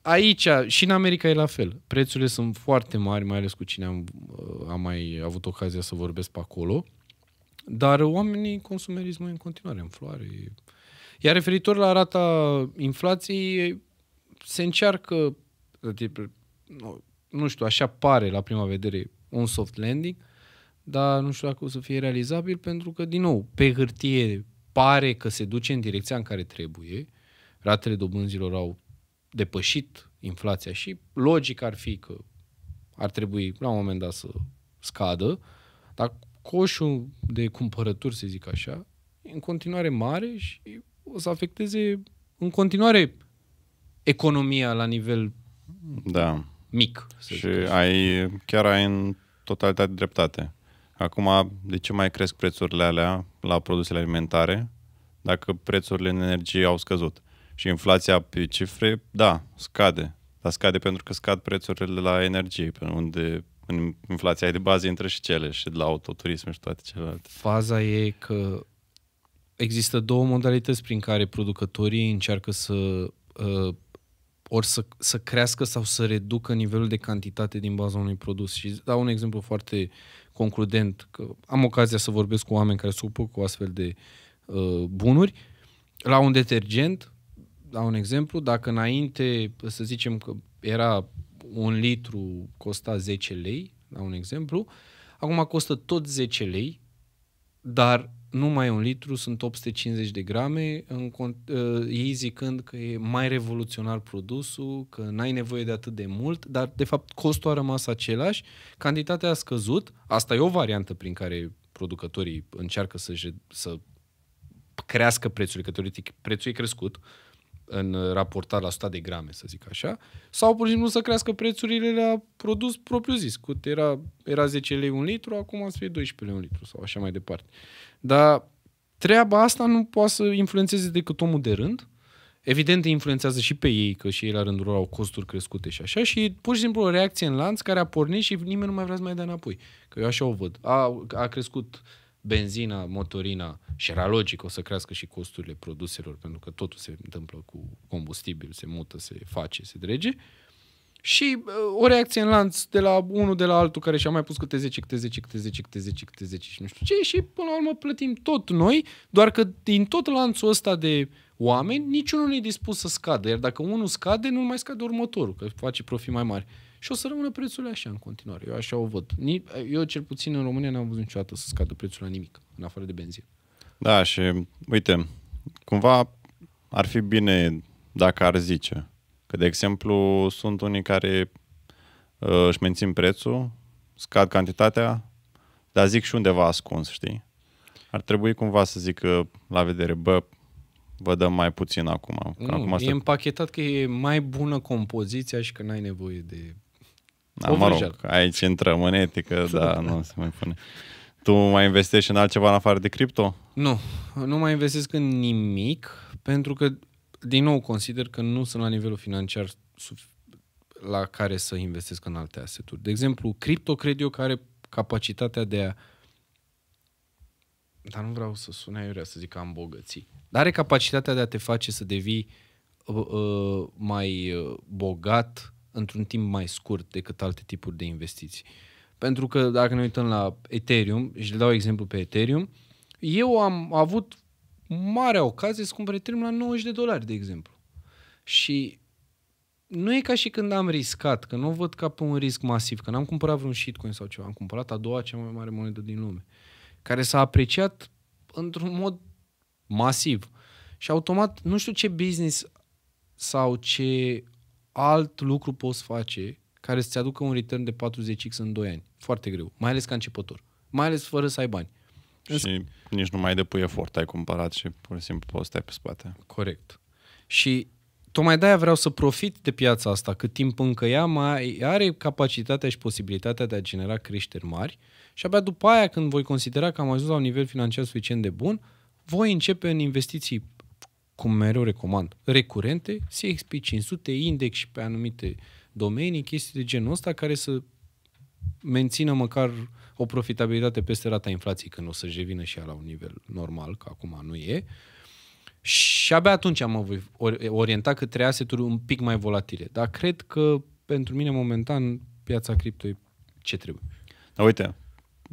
aici și în America e la fel. Prețurile sunt foarte mari, mai ales cu cine am, uh, am mai avut ocazia să vorbesc pe acolo. Dar oamenii, consumerismul în continuare în floare. Iar referitor la rata inflației, se încearcă, adică, nu știu, așa pare la prima vedere, un soft landing, dar nu știu dacă o să fie realizabil pentru că, din nou, pe hârtie pare că se duce în direcția în care trebuie, ratele dobânzilor au depășit inflația și logic ar fi că ar trebui la un moment dat să scadă, dar coșul de cumpărături, să zic așa, e în continuare mare și o să afecteze în continuare economia la nivel da. mic. și ai, chiar ai în totalitate dreptate. Acum, de ce mai cresc prețurile alea la produsele alimentare dacă prețurile în energie au scăzut? Și inflația pe cifre, da, scade. Dar scade pentru că scad prețurile la energie, unde în inflația de bază intră și cele, și de la autoturism și toate celelalte. Faza e că există două modalități prin care producătorii încearcă să uh, ori să, să crească sau să reducă nivelul de cantitate din baza unui produs. Și dau un exemplu foarte concludent, că am ocazia să vorbesc cu oameni care se ocupă cu astfel de uh, bunuri, la un detergent, la un exemplu, dacă înainte, să zicem că era un litru costa 10 lei, la un exemplu, acum costă tot 10 lei, dar numai un litru, sunt 850 de grame, în, uh, ei zicând că e mai revoluționar produsul, că n-ai nevoie de atât de mult, dar de fapt costul a rămas același, cantitatea a scăzut, asta e o variantă prin care producătorii încearcă să, să crească prețul, că teoretic prețul e crescut, uh, în raportat la 100 de grame, să zic așa, sau pur și simplu să crească prețurile la produs propriu-zis. cât Era, era 10 lei un litru, acum să fie 12 lei un litru sau așa mai departe. Dar treaba asta nu poate să influențeze decât omul de rând. Evident, influențează și pe ei, că și ei la rândul lor au costuri crescute și așa, și pur și simplu o reacție în lanț care a pornit și nimeni nu mai vrea să mai dea înapoi. Că eu așa o văd. A, a crescut benzina, motorina și era logic o să crească și costurile produselor, pentru că totul se întâmplă cu combustibil, se mută, se face, se drege. Și uh, o reacție în lanț de la unul de la altul care și-a mai pus câte 10, câte 10, câte 10, câte 10, câte 10 și nu știu ce și până la urmă plătim tot noi, doar că din tot lanțul ăsta de oameni, niciunul nu e dispus să scadă, iar dacă unul scade, nu mai scade următorul, că face profit mai mari. Și o să rămână prețurile așa în continuare. Eu așa o văd. Eu cel puțin în România n-am văzut niciodată să scadă prețul la nimic, în afară de benzină. Da, și uite, cumva ar fi bine dacă ar zice. Că, de exemplu, sunt unii care uh, își mențin prețul, scad cantitatea, dar zic și undeva ascuns, știi? Ar trebui cumva să zic că, la vedere, bă, vă dăm mai puțin acum. nu, acum e se... împachetat că e mai bună compoziția și că n-ai nevoie de da, mă rog, aici intrăm în etică, da, nu se mai pune. Tu mai investești în altceva în afară de cripto? Nu, nu mai investesc în nimic, pentru că, din nou, consider că nu sunt la nivelul financiar la care să investesc în alte aseturi. De exemplu, cripto cred eu că are capacitatea de a dar nu vreau să sune aiurea să zic că am bogății, dar are capacitatea de a te face să devii uh, uh, mai uh, bogat într-un timp mai scurt decât alte tipuri de investiții. Pentru că dacă ne uităm la Ethereum, și le dau exemplu pe Ethereum, eu am avut marea ocazie să cumpăr Ethereum la 90 de dolari, de exemplu. Și nu e ca și când am riscat, că nu văd ca pe un risc masiv, că n-am cumpărat vreun shitcoin sau ceva, am cumpărat a doua cea mai mare monedă din lume, care s-a apreciat într-un mod masiv. Și automat, nu știu ce business sau ce alt lucru poți face care să-ți aducă un return de 40x în 2 ani. Foarte greu, mai ales ca începător. Mai ales fără să ai bani. Și Însă... nici nu mai depui efort, ai cumpărat și pur și simplu poți stai pe spate. Corect. Și tocmai de-aia vreau să profit de piața asta, cât timp încă ea mai are capacitatea și posibilitatea de a genera creșteri mari și abia după aia, când voi considera că am ajuns la un nivel financiar suficient de bun, voi începe în investiții cum mereu recomand, recurente, CXP 500, index și pe anumite domenii, chestii de genul ăsta care să mențină măcar o profitabilitate peste rata inflației când o să-și revină și ea la un nivel normal, că acum nu e. Și abia atunci mă voi orienta către aseturi un pic mai volatile. Dar cred că pentru mine momentan piața cripto e ce trebuie. Da, uite,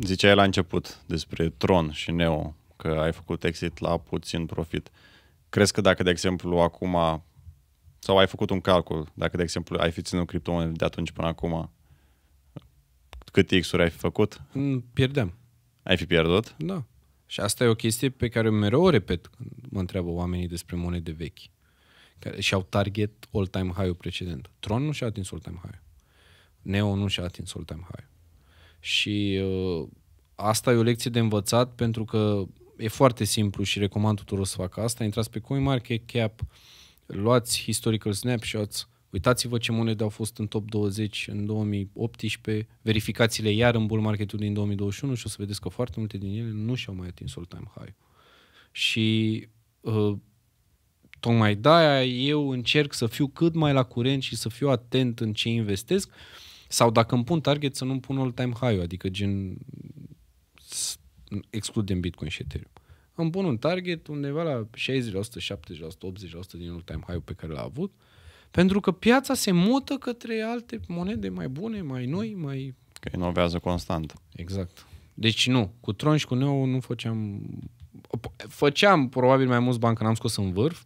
ziceai la început despre Tron și Neo că ai făcut exit la puțin profit. Uh, Crezi că dacă, de exemplu, acum, sau ai făcut un calcul, dacă, de exemplu, ai fi ținut criptomonede de atunci până acum, cât X-uri ai fi făcut? Mm, pierdeam. Ai fi pierdut? Da. Și asta e o chestie pe care mereu o repet când mă întreabă oamenii despre monede vechi. Care și-au target all-time high-ul precedent. Tron nu și-a atins all-time high Neo nu și-a atins all-time high Și uh, asta e o lecție de învățat pentru că e foarte simplu și recomand tuturor să facă asta. Intrați pe CoinMarketCap, luați historical snapshots, uitați-vă ce monede au fost în top 20 în 2018, verificați-le iar în bull marketul din 2021 și o să vedeți că foarte multe din ele nu și-au mai atins all-time high. Și uh, tocmai de-aia eu încerc să fiu cât mai la curent și să fiu atent în ce investesc sau dacă îmi pun target să nu-mi pun all-time high adică gen excludem Bitcoin și Ethereum. Îmi pun un target undeva la 60%, 70%, 80% din all-time high pe care l-a avut, pentru că piața se mută către alte monede mai bune, mai noi, mai... Că inovează constant. Exact. Deci nu, cu Tron și cu Neo nu făceam... Făceam probabil mai mulți bani când am scos în vârf,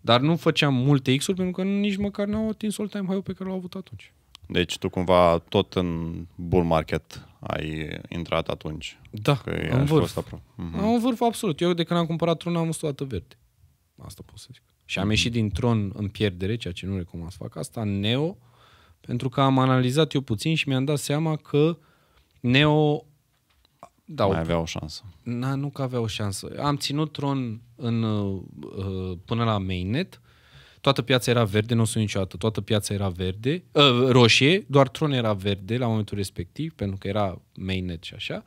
dar nu făceam multe X-uri pentru că nici măcar n-au atins all-time high pe care l-au avut atunci. Deci tu cumva tot în bull market ai intrat atunci. Da, în vârf. Fost apro- uh-huh. Am un vârf absolut. Eu de când am cumpărat tron am toată verde. Asta pot să zic. Și am mhm. ieșit din tron în pierdere, ceea ce nu recomand să fac asta, Neo, pentru că am analizat eu puțin și mi-am dat seama că Neo da, mai avea o șansă. Na, nu că avea o șansă. Am ținut Tron în, uh, uh, până la mainnet toată piața era verde, nu o sunt niciodată, toată piața era verde, uh, roșie, doar Tron era verde la momentul respectiv, pentru că era mainnet și așa.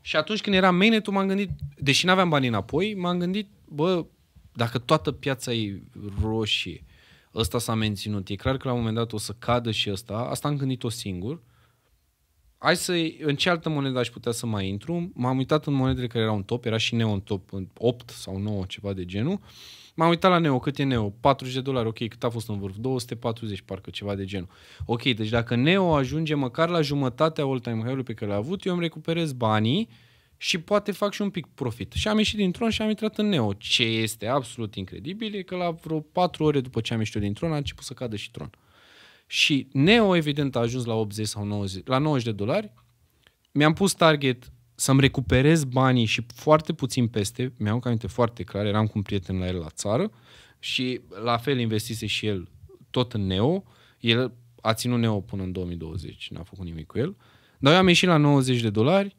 Și atunci când era mainnet m-am gândit, deși n-aveam bani înapoi, m-am gândit, bă, dacă toată piața e roșie, ăsta s-a menținut, e clar că la un moment dat o să cadă și ăsta, asta am gândit-o singur, hai să în ce altă monedă aș putea să mai intru, m-am uitat în monedele care erau în top, era și neon top, în 8 sau 9, ceva de genul, M-am uitat la Neo, cât e Neo? 40 de dolari, ok, cât a fost în vârf? 240, parcă ceva de genul. Ok, deci dacă Neo ajunge măcar la jumătatea all-time high-ului pe care l-a avut, eu îmi recuperez banii și poate fac și un pic profit. Și am ieșit din tron și am intrat în Neo. Ce este absolut incredibil e că la vreo 4 ore după ce am ieșit din tron a început să cadă și tron. Și Neo, evident, a ajuns la 80 sau 90, la 90 de dolari. Mi-am pus target să-mi recuperez banii și foarte puțin peste, mi am aminte foarte clar, eram cu un prieten la el la țară și la fel investise și el tot în Neo, el a ținut Neo până în 2020, n-a făcut nimic cu el, dar eu am ieșit la 90 de dolari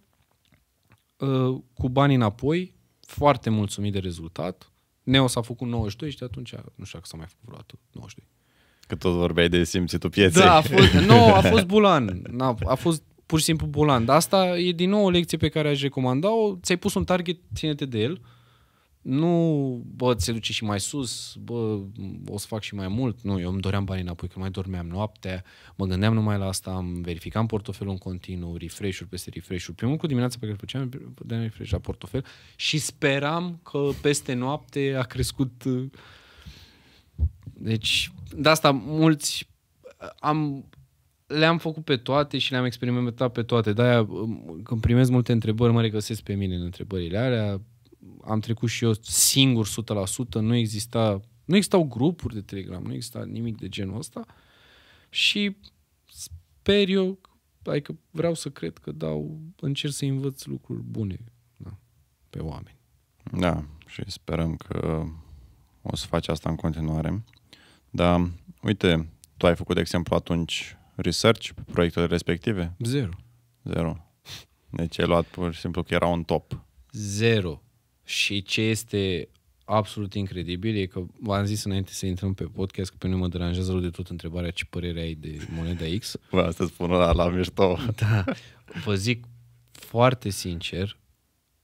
uh, cu banii înapoi, foarte mulțumit de rezultat, Neo s-a făcut 92 și de atunci nu știu dacă s-a mai făcut vreodată 92. Că tot vorbeai de simțitul pieței. Da, a fost, nu, a fost bulan. A, a fost pur și simplu Dar Asta e din nou o lecție pe care aș recomanda-o. Ți-ai pus un target, ține-te de el. Nu, bă, ți se duce și mai sus, bă, o să fac și mai mult. Nu, eu îmi doream banii înapoi, că mai dormeam noaptea, mă gândeam numai la asta, am verificam portofelul în continuu, refresh-uri peste refresh-uri. Primul cu dimineața pe care îl făceam, dădeam refresh la portofel și speram că peste noapte a crescut... Uh, deci, de asta mulți am le-am făcut pe toate și le-am experimentat pe toate. De-aia, um, când primez multe întrebări, mă regăsesc pe mine în întrebările alea. Am trecut și eu singur 100%, nu exista, nu existau grupuri de Telegram, nu exista nimic de genul ăsta. Și sper eu, adică vreau să cred că dau, încerc să învăț lucruri bune da, pe oameni. Da, și sperăm că o să faci asta în continuare. Dar, uite, tu ai făcut, de exemplu, atunci research pe proiectele respective? Zero. Zero. Deci ai luat pur și simplu că era un top. Zero. Și ce este absolut incredibil e că v-am zis înainte să intrăm pe podcast că pe mine mă deranjează de tot întrebarea ce părere ai de moneda X. Bă, asta spun la, la mișto. Da. Vă zic foarte sincer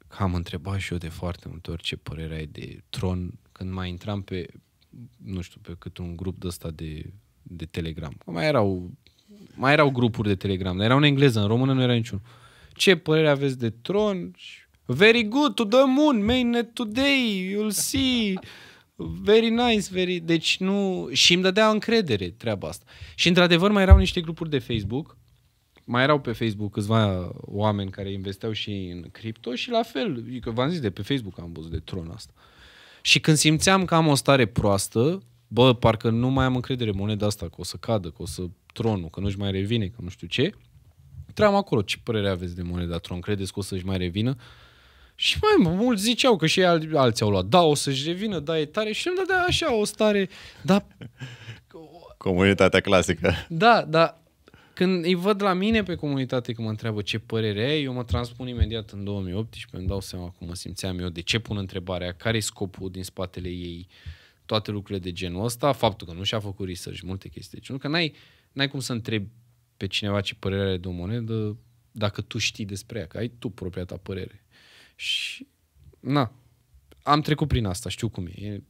că am întrebat și eu de foarte multe ori ce părere ai de Tron când mai intram pe, nu știu, pe cât un grup de ăsta de, de Telegram. Mai erau mai erau grupuri de Telegram, dar erau în engleză, în română nu era niciun. Ce părere aveți de Tron? Very good to the moon, main today, you'll see. Very nice, very... Deci nu... Și îmi dădea încredere treaba asta. Și într-adevăr mai erau niște grupuri de Facebook, mai erau pe Facebook câțiva oameni care investeau și în cripto și la fel, v-am zis de pe Facebook am văzut de tron asta. Și când simțeam că am o stare proastă, bă, parcă nu mai am încredere moneda asta, că o să cadă, că o să tronul, că nu-și mai revine, că nu știu ce. Tream acolo, ce părere aveți de moneda tron? Credeți că o să-și mai revină? Și mai mulți ziceau că și ei alții au luat. Da, o să-și revină, da, e tare. Și îmi dădea așa o stare, da... Comunitatea clasică. Da, da, când îi văd la mine pe comunitate că mă întreabă ce părere ai, eu mă transpun imediat în 2018, îmi dau seama cum mă simțeam eu, de ce pun întrebarea, care e scopul din spatele ei, uh, toate lucrurile de genul ăsta, faptul că nu și-a făcut research, multe chestii Deci nu că n-ai, n-ai cum să întrebi pe cineva ce părere are de o monedă dacă tu știi despre ea, că ai tu propria ta părere. Și, na, am trecut prin asta, știu cum e, e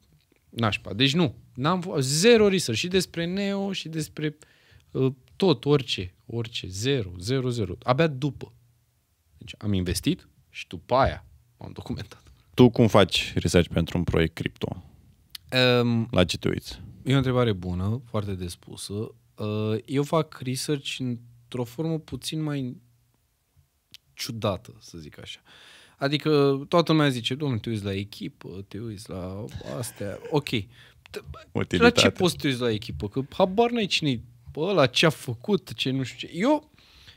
nașpa. Deci nu, n-am zero research și despre Neo și despre uh, tot, orice, orice, zero, zero, zero. Abia după. Deci am investit și după aia m-am documentat. Tu cum faci research pentru un proiect cripto? Um, la ce te uiți? E o întrebare bună, foarte despusă. Uh, eh, eu fac research într-o formă puțin mai ciudată, să zic așa. Adică toată lumea zice, domnule, te uiți la echipă, te uiți la astea, ok. Utilitate. La ce poți să te uiți la echipă? Că habar n-ai cine La ce a făcut, ce nu știu ce. Eu,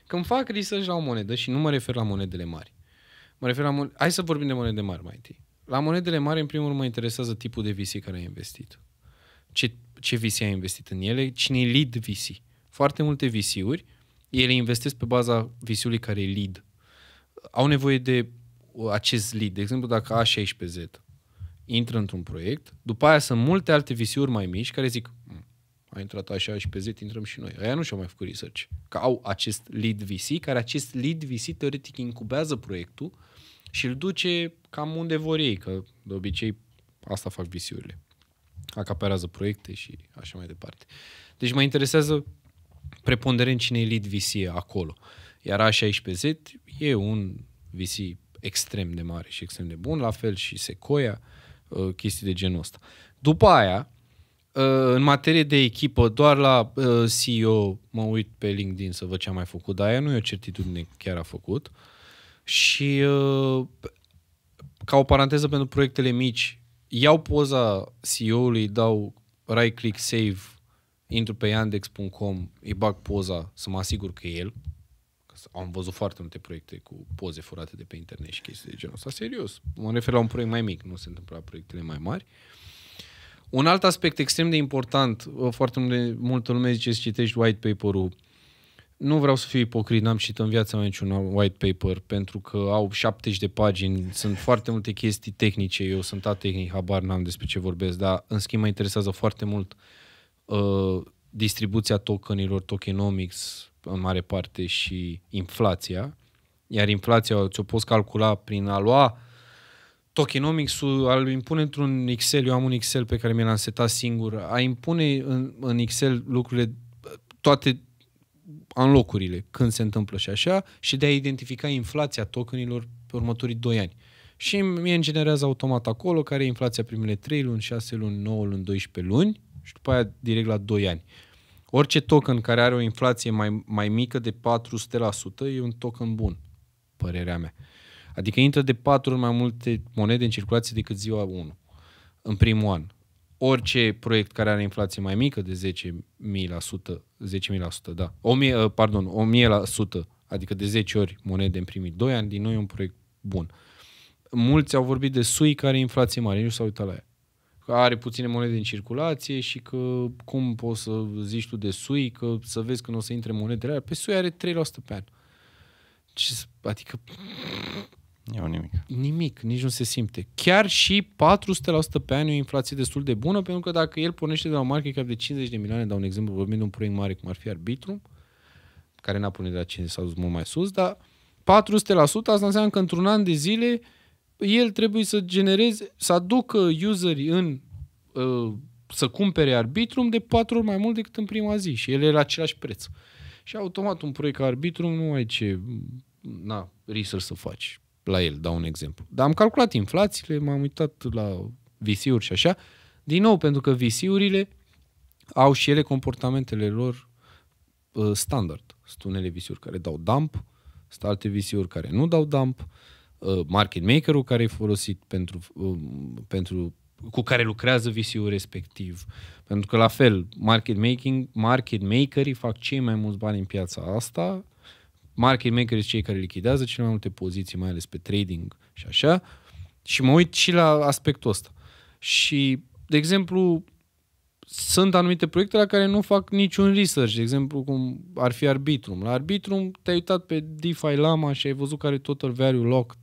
când fac research la o monedă și nu mă refer la monedele mari, mă refer la mon- Hai să vorbim de monede mari mai întâi. La monedele mari, în primul rând, mă interesează tipul de VC care ai investit. Ce, ce VC ai investit în ele? Cine e lead VC? Foarte multe VC-uri, ele investesc pe baza visiului care e lead. Au nevoie de uh, acest lead. De exemplu, dacă A16Z intră într-un proiect, după aia sunt multe alte visiuri mai mici care zic hmm, a intrat așa și pe Z, intrăm și noi. Aia nu și-au mai făcut research. Că au acest lead VC, care acest lead VC teoretic incubează proiectul, și îl duce cam unde vor ei, că de obicei asta fac visiurile. Acaperează proiecte și așa mai departe. Deci mă interesează preponderent cine e lead VC acolo. Iar A16Z e un VC extrem de mare și extrem de bun, la fel și Sequoia, ă, chestii de genul ăsta. După aia, ă, în materie de echipă, doar la ă, CEO mă uit pe LinkedIn să văd ce a mai făcut, dar aia nu e o certitudine chiar a făcut. Uh, și uh, ca o paranteză pentru proiectele mici, iau poza CEO-ului, dau right click save, intru pe yandex.com, îi bag poza să mă asigur că e el. am văzut foarte multe proiecte cu poze furate de pe internet și chestii de genul ăsta. Serios, mă refer la un proiect mai mic, nu se întâmplă la proiectele mai mari. Un alt aspect extrem de important, uh, foarte multe, multă lume zice să citești white paper-ul nu vreau să fiu ipocrit, n-am citit în viața mea niciun white paper, pentru că au 70 de pagini, sunt foarte multe chestii tehnice, eu sunt tehnic, habar n-am despre ce vorbesc, dar în schimb mă interesează foarte mult uh, distribuția tokenilor, tokenomics în mare parte și inflația, iar inflația ți-o poți calcula prin a lua tokenomics-ul, a impune într-un Excel, eu am un Excel pe care mi l-am setat singur, a impune în, în Excel lucrurile, toate anlocurile, când se întâmplă și așa, și de a identifica inflația tokenilor pe următorii 2 ani. Și mie îmi generează automat acolo care e inflația primele 3 luni, 6 luni, 9 luni, 12 luni și după aia direct la 2 ani. Orice token care are o inflație mai, mai mică de 400% e un token bun, părerea mea. Adică intră de 4 ori mai multe monede în circulație decât ziua 1, în primul an orice proiect care are inflație mai mică de 10.000%, 10.000%, da, 1000, uh, pardon, 1.000%, adică de 10 ori monede în primii 2 ani, din noi e un proiect bun. Mulți au vorbit de SUI care are inflație mare, nu s-au uitat la ea. Că are puține monede în circulație și că cum poți să zici tu de SUI, că să vezi că nu o să intre monedele alea, pe păi SUI are 3% pe an. Ce, adică eu nimic. Nimic, nici nu se simte. Chiar și 400% pe an e o inflație destul de bună, pentru că dacă el pornește de la o market cap de 50 de milioane, dau un exemplu, vorbim de un proiect mare cum ar fi Arbitrum, care n-a pune de la 50, s-a dus mult mai sus, dar 400% asta înseamnă că într-un an de zile el trebuie să genereze, să aducă userii în uh, să cumpere arbitrum de patru ori mai mult decât în prima zi și el e la același preț. Și automat un proiect arbitrum nu ai ce na, research să faci la el, dau un exemplu. Dar am calculat inflațiile, m-am uitat la visiuri și așa, din nou pentru că visiurile au și ele comportamentele lor uh, standard. Sunt unele visiuri care dau dump, sunt alte visiuri care nu dau dump, uh, market maker-ul care e folosit pentru, uh, pentru cu care lucrează visiul respectiv. Pentru că la fel, market making, market makerii fac cei mai mulți bani în piața asta, market makeri sunt cei care lichidează cele mai multe poziții, mai ales pe trading și așa, și mă uit și la aspectul ăsta. Și, de exemplu, sunt anumite proiecte la care nu fac niciun research, de exemplu cum ar fi Arbitrum. La Arbitrum te-ai uitat pe DeFi Lama și ai văzut care e total value locked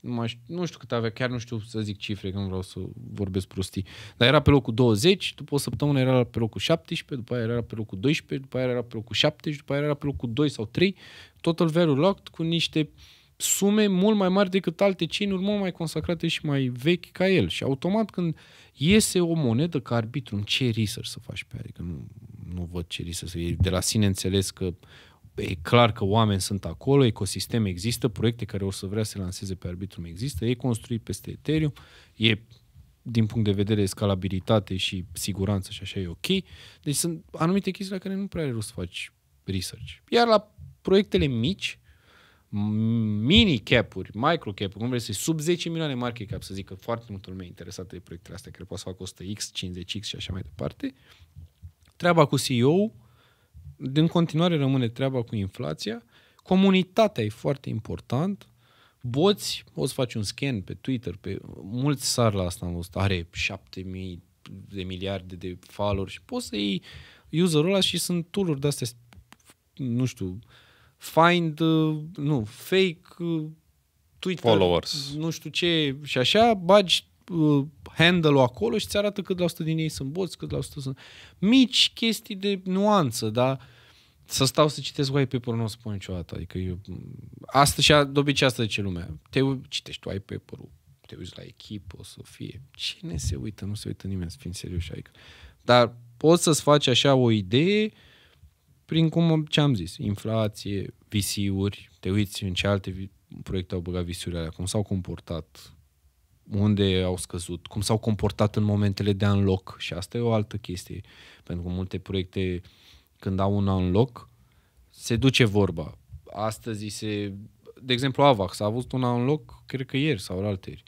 nu, mai știu, nu știu cât avea, chiar nu știu să zic cifre, că nu vreau să vorbesc prostii. Dar era pe locul 20, după o săptămână era pe locul 17, după aia era pe locul 12, după aia era pe locul 70, după aia era pe locul 2 sau 3, total value locked cu niște sume mult mai mari decât alte cei uri mult mai consacrate și mai vechi ca el. Și automat când iese o monedă ca arbitru, ce research să faci pe adică nu, nu văd ce research, e de la sine înțeles că e clar că oameni sunt acolo, ecosistem există, proiecte care o să vrea să lanseze pe Arbitrum există, e construit peste Ethereum, e din punct de vedere scalabilitate și siguranță și așa e ok. Deci sunt anumite chestii la care nu prea are rost să faci research. Iar la proiectele mici, mini cap-uri, micro cap-uri, cum vrei să sub 10 milioane market cap, să zic că foarte multă lume e interesată de proiectele astea, care poate să facă 100x, 50x și așa mai departe. Treaba cu CEO în continuare rămâne treaba cu inflația, comunitatea e foarte important, boți, o să faci un scan pe Twitter, pe mulți sar la asta, am văzut, are 7000 de miliarde de faluri și poți să iei userul ăla și sunt tururi de astea, nu știu, find, uh, nu, fake, uh, Twitter, followers. nu știu ce și așa, bagi uh, handle-ul acolo și ți arată cât la 100 din ei sunt boți, cât la 100 sunt... Mici chestii de nuanță, dar să stau să citesc white paper nu o spun niciodată. Adică eu, asta și a, de obicei asta ce lumea. Te citești white paper-ul, te uiți la echipă, o să fie. Cine se uită? Nu se uită nimeni, să fim serioși. Adică. Dar poți să-ți faci așa o idee prin cum ce am zis, inflație, visiuri, te uiți în ce alte proiecte au băgat visurile alea, cum s-au comportat unde au scăzut, cum s-au comportat în momentele de anloc și asta e o altă chestie, pentru că multe proiecte când au un anloc se duce vorba. Astăzi se, de exemplu Avax a avut un anloc cred că ieri sau alteri.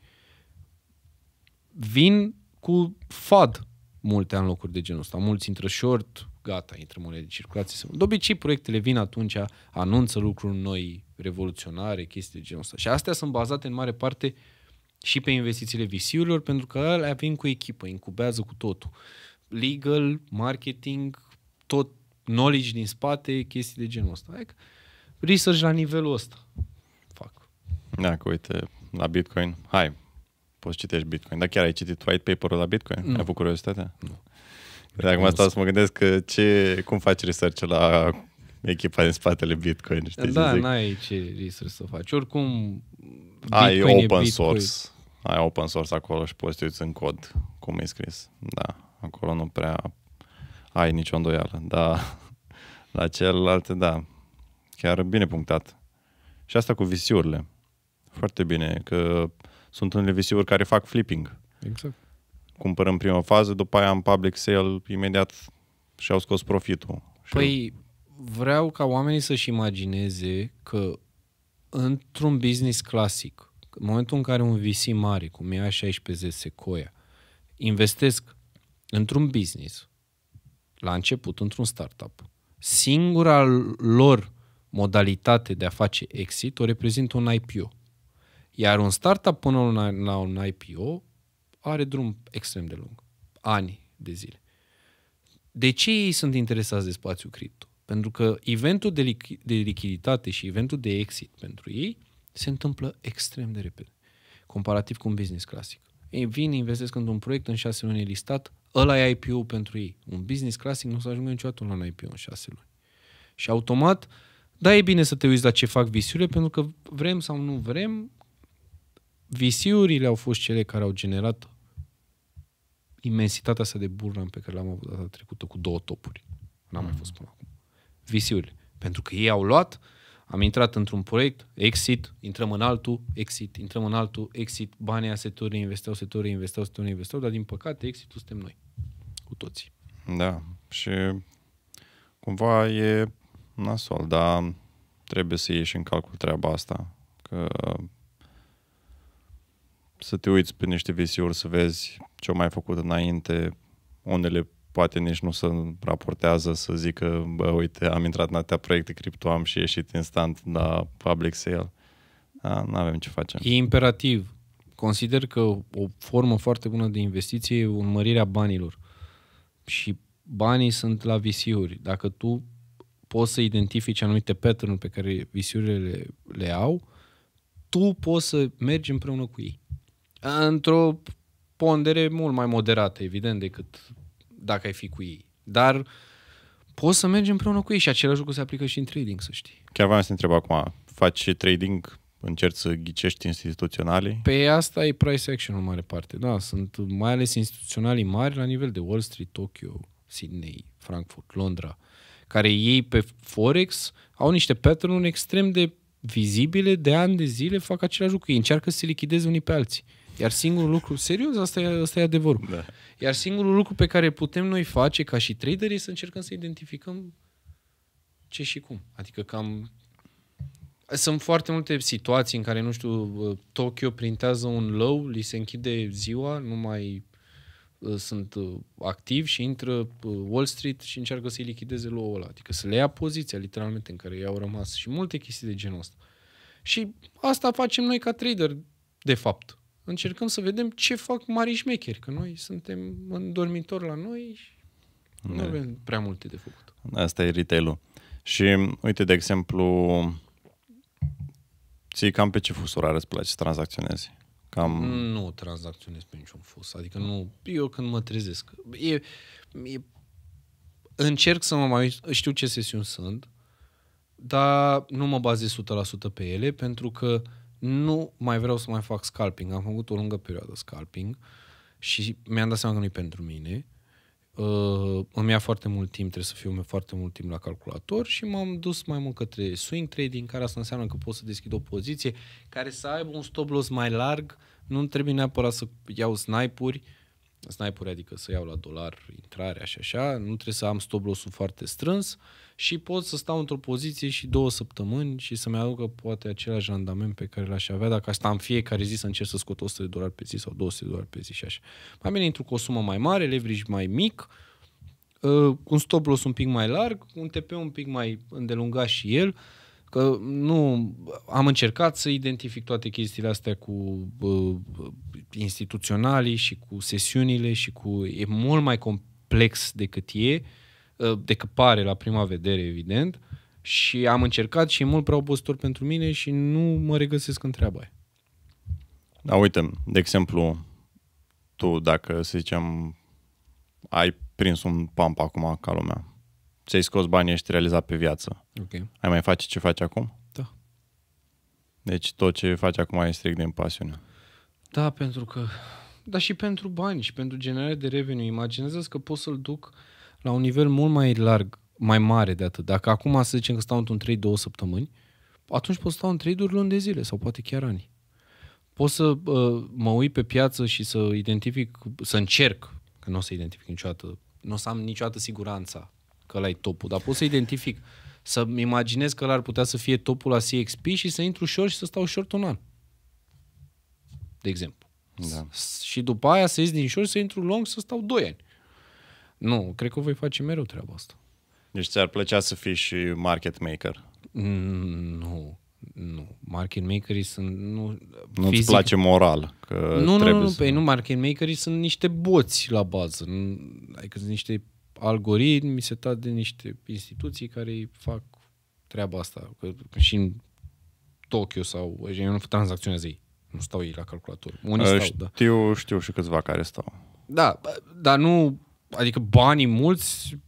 Vin cu FAD multe anlocuri de genul ăsta. Mulți intră short, gata, intră mâine de circulație. De obicei, proiectele vin atunci, anunță lucruri noi, revoluționare, chestii de genul ăsta. Și astea sunt bazate în mare parte și pe investițiile visiurilor, pentru că le avem cu echipă, incubează cu totul. Legal, marketing, tot knowledge din spate, chestii de genul ăsta. Adică research la nivelul ăsta fac. Da, că uite, la Bitcoin, hai, poți citești Bitcoin. Dar chiar ai citit white paper-ul la Bitcoin? Nu. Ai avut curiozitatea? Nu. Păi Dar acum stau să mă gândesc că ce, cum faci research la echipa din spatele Bitcoin, știi Da, n-ai ce research să faci. Oricum, Bitcoin ai open e Bitcoin. source ai open source acolo și poți să în cod cum e scris. Da, acolo nu prea ai nicio îndoială, dar la celălalt, da, chiar bine punctat. Și asta cu visiurile. Foarte bine, că sunt unele visiuri care fac flipping. Exact. Cumpăr în prima fază, după aia în public sale, imediat și-au scos profitul. Păi vreau ca oamenii să-și imagineze că într-un business clasic, în momentul în care un VC mare, cum e A16 Sequoia, investesc într-un business, la început, într-un startup, singura lor modalitate de a face exit o reprezintă un IPO. Iar un startup până la un IPO are drum extrem de lung, ani de zile. De ce ei sunt interesați de spațiul cripto? Pentru că eventul de, lichi- de lichiditate și eventul de exit pentru ei se întâmplă extrem de repede, comparativ cu un business clasic. Ei vin, investesc într-un proiect, în șase luni e listat, ăla e IPO pentru ei. Un business clasic nu o să ajungă niciodată la un IPO în șase luni. Și automat, da, e bine să te uiți la ce fac visurile, pentru că vrem sau nu vrem, visiurile au fost cele care au generat imensitatea asta de burlan pe care l-am avut data trecută cu două topuri. N-am mai mm. fost până acum. Visiurile. Pentru că ei au luat am intrat într-un proiect, exit, intrăm în altul, exit, intrăm în altul, exit, banii aia se turne, investeau, se turne, investeau, se turne, investeau, dar din păcate exitul suntem noi, cu toții. Da, și cumva e nasol, dar trebuie să ieși în calcul treaba asta, că să te uiți pe niște visiuri, să vezi ce au mai făcut înainte, unele poate nici nu se raportează să zică, bă, uite, am intrat în atâtea proiecte cripto, am și ieșit instant la public sale. Da, nu avem ce facem. E imperativ. Consider că o formă foarte bună de investiție e urmărirea banilor. Și banii sunt la visiuri. Dacă tu poți să identifici anumite pattern pe care visiurile le, le au, tu poți să mergi împreună cu ei. Într-o pondere mult mai moderată, evident, decât dacă ai fi cu ei. Dar poți să mergi împreună cu ei și același lucru se aplică și în trading, să știi. Chiar v-am să întreb acum, faci trading, încerci să ghicești instituționale? Pe asta e price action în mare parte, da. Sunt mai ales instituționalii mari la nivel de Wall Street, Tokyo, Sydney, Frankfurt, Londra, care ei pe Forex au niște pattern extrem de vizibile de ani de zile fac același lucru. Ei încearcă să se lichideze unii pe alții. Iar singurul lucru, serios, asta e, asta e adevărul. Da. Iar singurul lucru pe care putem noi face ca și traderi să încercăm să identificăm ce și cum. Adică cam... Sunt foarte multe situații în care, nu știu, Tokyo printează un low, li se închide ziua, nu mai uh, sunt uh, activ și intră uh, Wall Street și încearcă să-i lichideze low ăla. Adică să le ia poziția, literalmente, în care i-au rămas și multe chestii de genul ăsta. Și asta facem noi ca trader, de fapt încercăm să vedem ce fac mari șmecheri, că noi suntem în dormitor la noi și da. nu avem prea multe de făcut. Asta e retail Și uite, de exemplu, ții cam pe ce fus orare îți place să tranzacționezi? Cam... Nu tranzacționez pe niciun fus. Adică nu, eu când mă trezesc. E, e, încerc să mă mai știu ce sesiuni sunt, dar nu mă bazez 100% pe ele, pentru că uh, nu mai vreau să mai fac scalping. Am făcut o lungă perioadă scalping și mi-am dat seama că nu e pentru mine. Uh, îmi ia foarte mult timp, trebuie să fiu foarte mult timp la calculator și m-am dus mai mult către swing trading, care asta înseamnă că pot să deschid o poziție care să aibă un stop loss mai larg, nu trebuie neapărat să iau snipuri, snipuri adică să iau la dolar intrare și așa, nu trebuie să am stop loss-ul foarte strâns, și pot să stau într-o poziție și două săptămâni și să-mi aducă poate același randament pe care l-aș avea dacă sta în fiecare zi să încerc să scot 100 de dolari pe zi sau 200 de dolari pe zi și așa. Mai bine intru cu o sumă mai mare, leverage mai mic, uh, un stop loss un pic mai larg, un TP un pic mai îndelungat și el, că nu am încercat să identific toate chestiile astea cu uh, instituționalii și cu sesiunile și cu e mult mai complex decât e. Uh, Uh, de căpare la prima vedere, evident, și am încercat și e mult prea obositor pentru mine și nu mă regăsesc în treaba aia. Da, uite, de exemplu, tu dacă, să zicem, ai prins un pump acum ca lumea, ți-ai scos banii, ești realizat pe viață. Okay. Ai mai face ce faci acum? Da. Deci tot ce faci acum e strict din pasiune. Da, pentru că... Dar și pentru bani și pentru generare de revenue. Imaginează-ți că poți să-l duc uh, la un nivel mult mai larg, mai mare de atât. Dacă acum să zicem că stau într-un trade două săptămâni, atunci pot stau în trade luni de zile sau poate chiar ani. Pot să uh, mă uit pe piață și să identific, să încerc, că nu o să identific niciodată, nu o să am niciodată siguranța că ăla e topul, dar pot să identific, să-mi imaginez că l ar putea să fie topul la CXP și să intru short și să stau short un an. De exemplu. Da. și după aia să ies din short, să intru long, să stau 2 ani. Nu, cred că voi face mereu treaba asta. Deci ți-ar plăcea să fii și market maker? Mm, nu, nu. Market makerii sunt... Nu, Nu-ți fizic... place moral? Că nu, nu, nu, să... pe păi nu, market makerii sunt niște boți la bază. Adică sunt niște algoritmi setat de niște instituții care fac treaba asta. Că, și în Tokyo sau... Eu Nu tranzacționează ei. Nu stau ei la calculator. Unii ă, stau, da. știu, da. Știu și câțiva care stau. Da, dar nu adică banii mulți,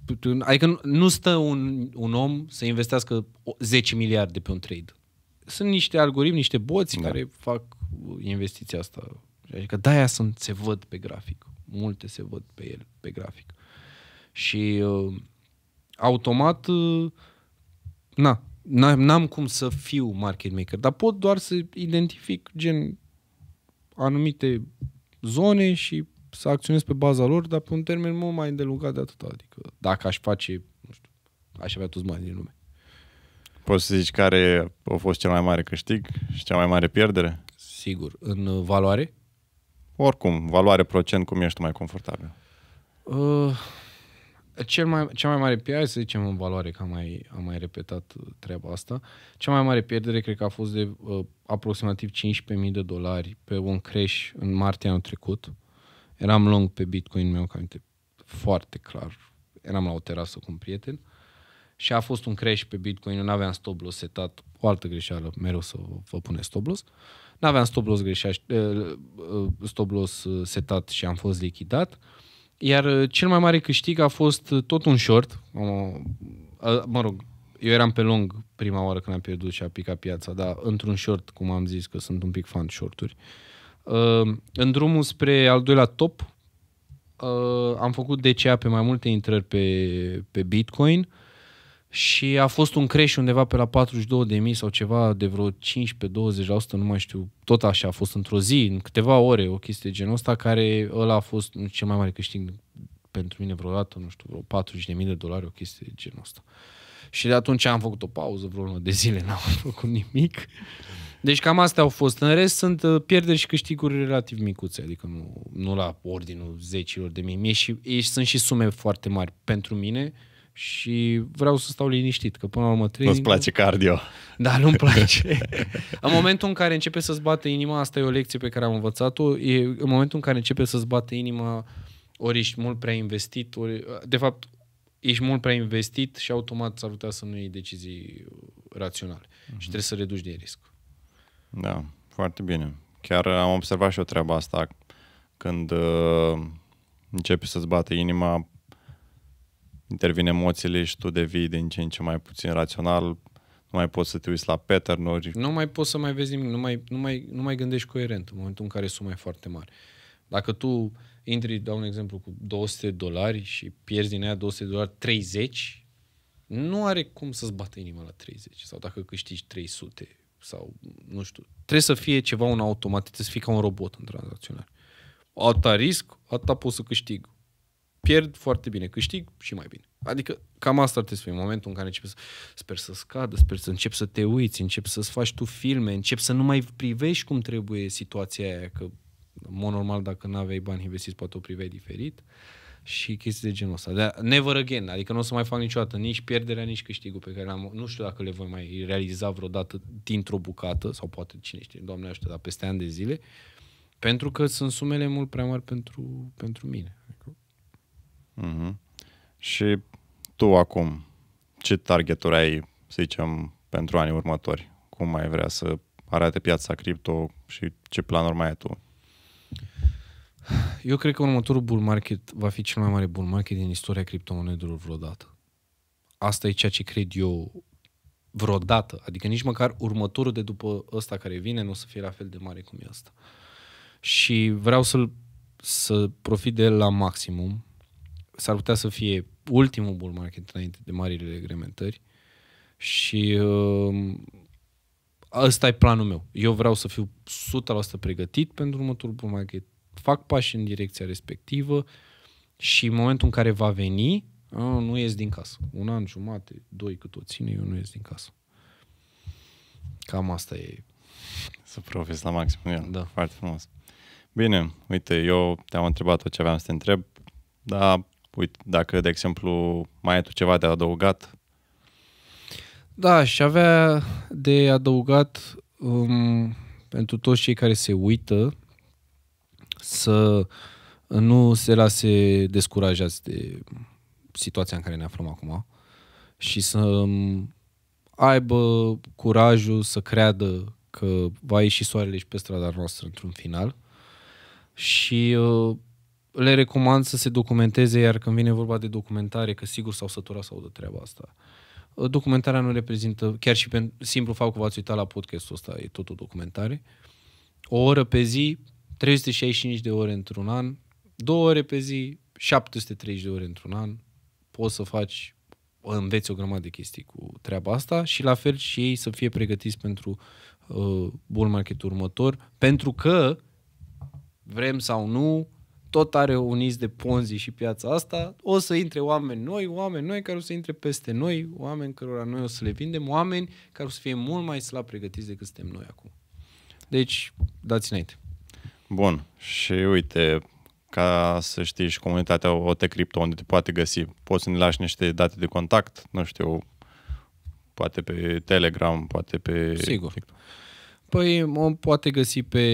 adică nu stă un, un om să investească 10 miliarde pe un trade. Sunt niște algoritmi, niște boți da. care fac uh, investiția asta. Adică de-aia sunt, se văd pe grafic. Multe se văd pe el, pe grafic. Și uh, automat, uh, na, n-am cum să fiu market maker, dar pot doar să identific gen anumite zone și să acționez pe baza lor, dar pe un termen mult mai îndelungat de atât. Adică dacă aș face, nu știu, aș avea toți banii din lume. Poți să zici care a fost cel mai mare câștig și cea mai mare pierdere? Sigur. În uh, valoare? Oricum, valoare procent, cum ești tu mai confortabil? Uh, cel mai, cea mai mare pierdere, să zicem în valoare, că am mai, am mai repetat uh, treaba asta, cea mai mare pierdere cred că a fost de uh, aproximativ 15.000 de dolari pe un crash în martie anul trecut. Eram long pe Bitcoin meu, ca aminte, foarte clar. Eram la o terasă cu un prieten și a fost un crash pe Bitcoin, nu aveam stop loss setat, o altă greșeală, mereu să vă pune stop loss. Nu aveam stop loss, greșea, eh, eh, stop loss eh, setat și am fost lichidat. Iar cel mai mare câștig a fost tot un short, mă rog, eu eram pe lung prima oară când am pierdut și a picat piața, dar într-un short, cum am zis, că sunt un pic fan shorturi. Uh, Ehm, în drumul spre al doilea top, ehm, am făcut DCA pe mai multe intrări pe, pe Bitcoin și a fost un crash undeva pe la 42.000 sau ceva de vreo 15-20%, nu mai știu, tot așa a fost într-o zi, în câteva ore, o chestie genul ăsta, care ăla a fost cel mai mare câștig pentru mine vreodată, nu știu, vreo 40.000 de dolari, o chestie genul ăsta. Și de atunci am făcut o pauză vreo lună de zile, n-am făcut nimic. Deci cam astea au fost. În rest sunt uh, pierderi și câștiguri relativ micuțe, adică nu, nu la ordinul zecilor de mii. Mie și, ei sunt și sume foarte mari pentru mine și vreau să stau liniștit, că până la urmă training... Nu-ți place cardio. Da, nu-mi place. în momentul în care începe să-ți bată inima, asta e o lecție pe care am învățat-o, e, în momentul în care începe să-ți bată inima, ori ești mult prea investit, ori, uh, de fapt, ești mult prea investit și automat s-ar putea să nu iei decizii uh, raționale. Uh-huh. Și mhm. trebuie să reduci din riscul. Da, foarte bine. Chiar am observat și eu treaba asta când uh, începi să-ți bată inima, intervin emoțiile și tu devii din ce în ce mai puțin rațional, nu mai poți să te uiți la pattern-uri. Nu mai poți să mai vezi nimic, nu mai, nu mai, nu mai gândești coerent în momentul în care suma e foarte mare. Dacă tu intri, dau un exemplu, cu 200 dolari și pierzi din aia 200 dolari 30, nu are cum să-ți bată inima la 30 sau dacă câștigi 300 sau nu știu. Trebuie să fie ceva un automat, trebuie să fie ca un robot în tranzacționare. Atâta risc, atâta pot să câștig. Pierd foarte bine, câștig și mai bine. Adică cam asta ar trebui să fie momentul în care începi să sper să scadă, sper să începi să te uiți, începi să-ți faci tu filme, începi să nu mai privești cum trebuie situația aia, că în mod normal dacă nu aveai bani investiți poate o priveai diferit. Uh, și chestii de genul ăsta. Dar never again, adică nu o să mai fac niciodată nici pierderea, nici câștigul pe care am Nu știu dacă le voi mai realiza vreodată dintr-o bucată sau poate cine știe, Doamne ajută, dar peste ani de zile, pentru că sunt sumele mult prea mari pentru, pentru mine. Mm-hmm. Și tu acum, ce targeturi ai, să zicem, pentru anii următori? Cum mai vrea să arate piața cripto și ce planuri mai ai tu? Eu cred că următorul bull market va fi cel mai mare bull market din istoria criptomonedelor vreodată. Asta e ceea ce cred eu vreodată. Adică nici măcar următorul de după ăsta care vine nu o să fie la fel de mare cum e ăsta. Și vreau să să profit de el la maximum. S-ar putea să fie ultimul bull market înainte de marile reglementări. Și uh, ăsta e planul meu. Eu vreau să fiu 100% pregătit pentru următorul bull market fac pași în direcția respectivă și în momentul în care va veni, nu ies din casă. Un an jumate, doi cât o ține, eu nu ies din casă. Cam asta e. Să profiți la maxim. Da. Foarte frumos. Bine, uite, eu te-am întrebat tot ce aveam să te întreb, dar uite, dacă, de exemplu, mai ai tu ceva de adăugat? Da, și avea de adăugat um, pentru toți cei care se uită să nu se lase descurajați de situația în care ne aflăm acum și să aibă curajul să creadă că va ieși soarele și pe strada noastră într-un final și uh, le recomand să se documenteze, iar când vine vorba de documentare, că sigur s-au săturat sau de treaba asta. Uh, documentarea nu reprezintă, chiar și pentru simplu fapt că v-ați uitat la podcastul ăsta, e tot o documentare. O oră pe zi 365 de ore într-un an, două ore pe zi, 730 de ore într-un an, poți să faci, înveți o grămadă de chestii cu treaba asta și la fel și ei să fie pregătiți pentru uh, bull market următor, pentru că vrem sau nu, tot are un iz de ponzi și piața asta, o să intre oameni noi, oameni noi care o să intre peste noi, oameni cărora noi o să le vindem, oameni care o să fie mult mai slab pregătiți decât suntem noi acum. Deci, dați înainte. Bun. Și uite, ca să știi și comunitatea OT unde te poate găsi. Poți să ne lași niște date de contact, nu știu, poate pe Telegram, poate pe... Sigur. TikTok. Păi mă poate găsi pe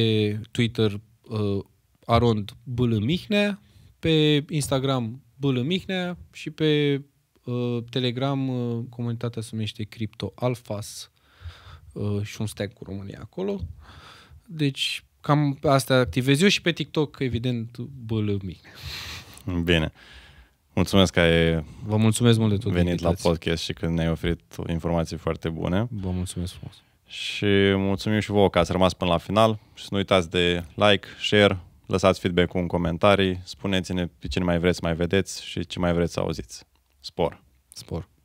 Twitter uh, arond Mihnea, pe Instagram Mihnea și pe uh, Telegram uh, comunitatea se numește Crypto alfas uh, și un stack cu România acolo. Deci cam asta activez eu și pe TikTok, evident, bălă mic. Bine. Mulțumesc că ai Vă mulțumesc mult de tot venit la podcast și că ne-ai oferit informații foarte bune. Vă mulțumesc frumos. Și mulțumim și vouă că ați rămas până la final și să nu uitați de like, share, lăsați feedback-ul în comentarii, spuneți-ne pe cine mai vreți să mai vedeți și ce mai vreți să auziți. Spor! Spor!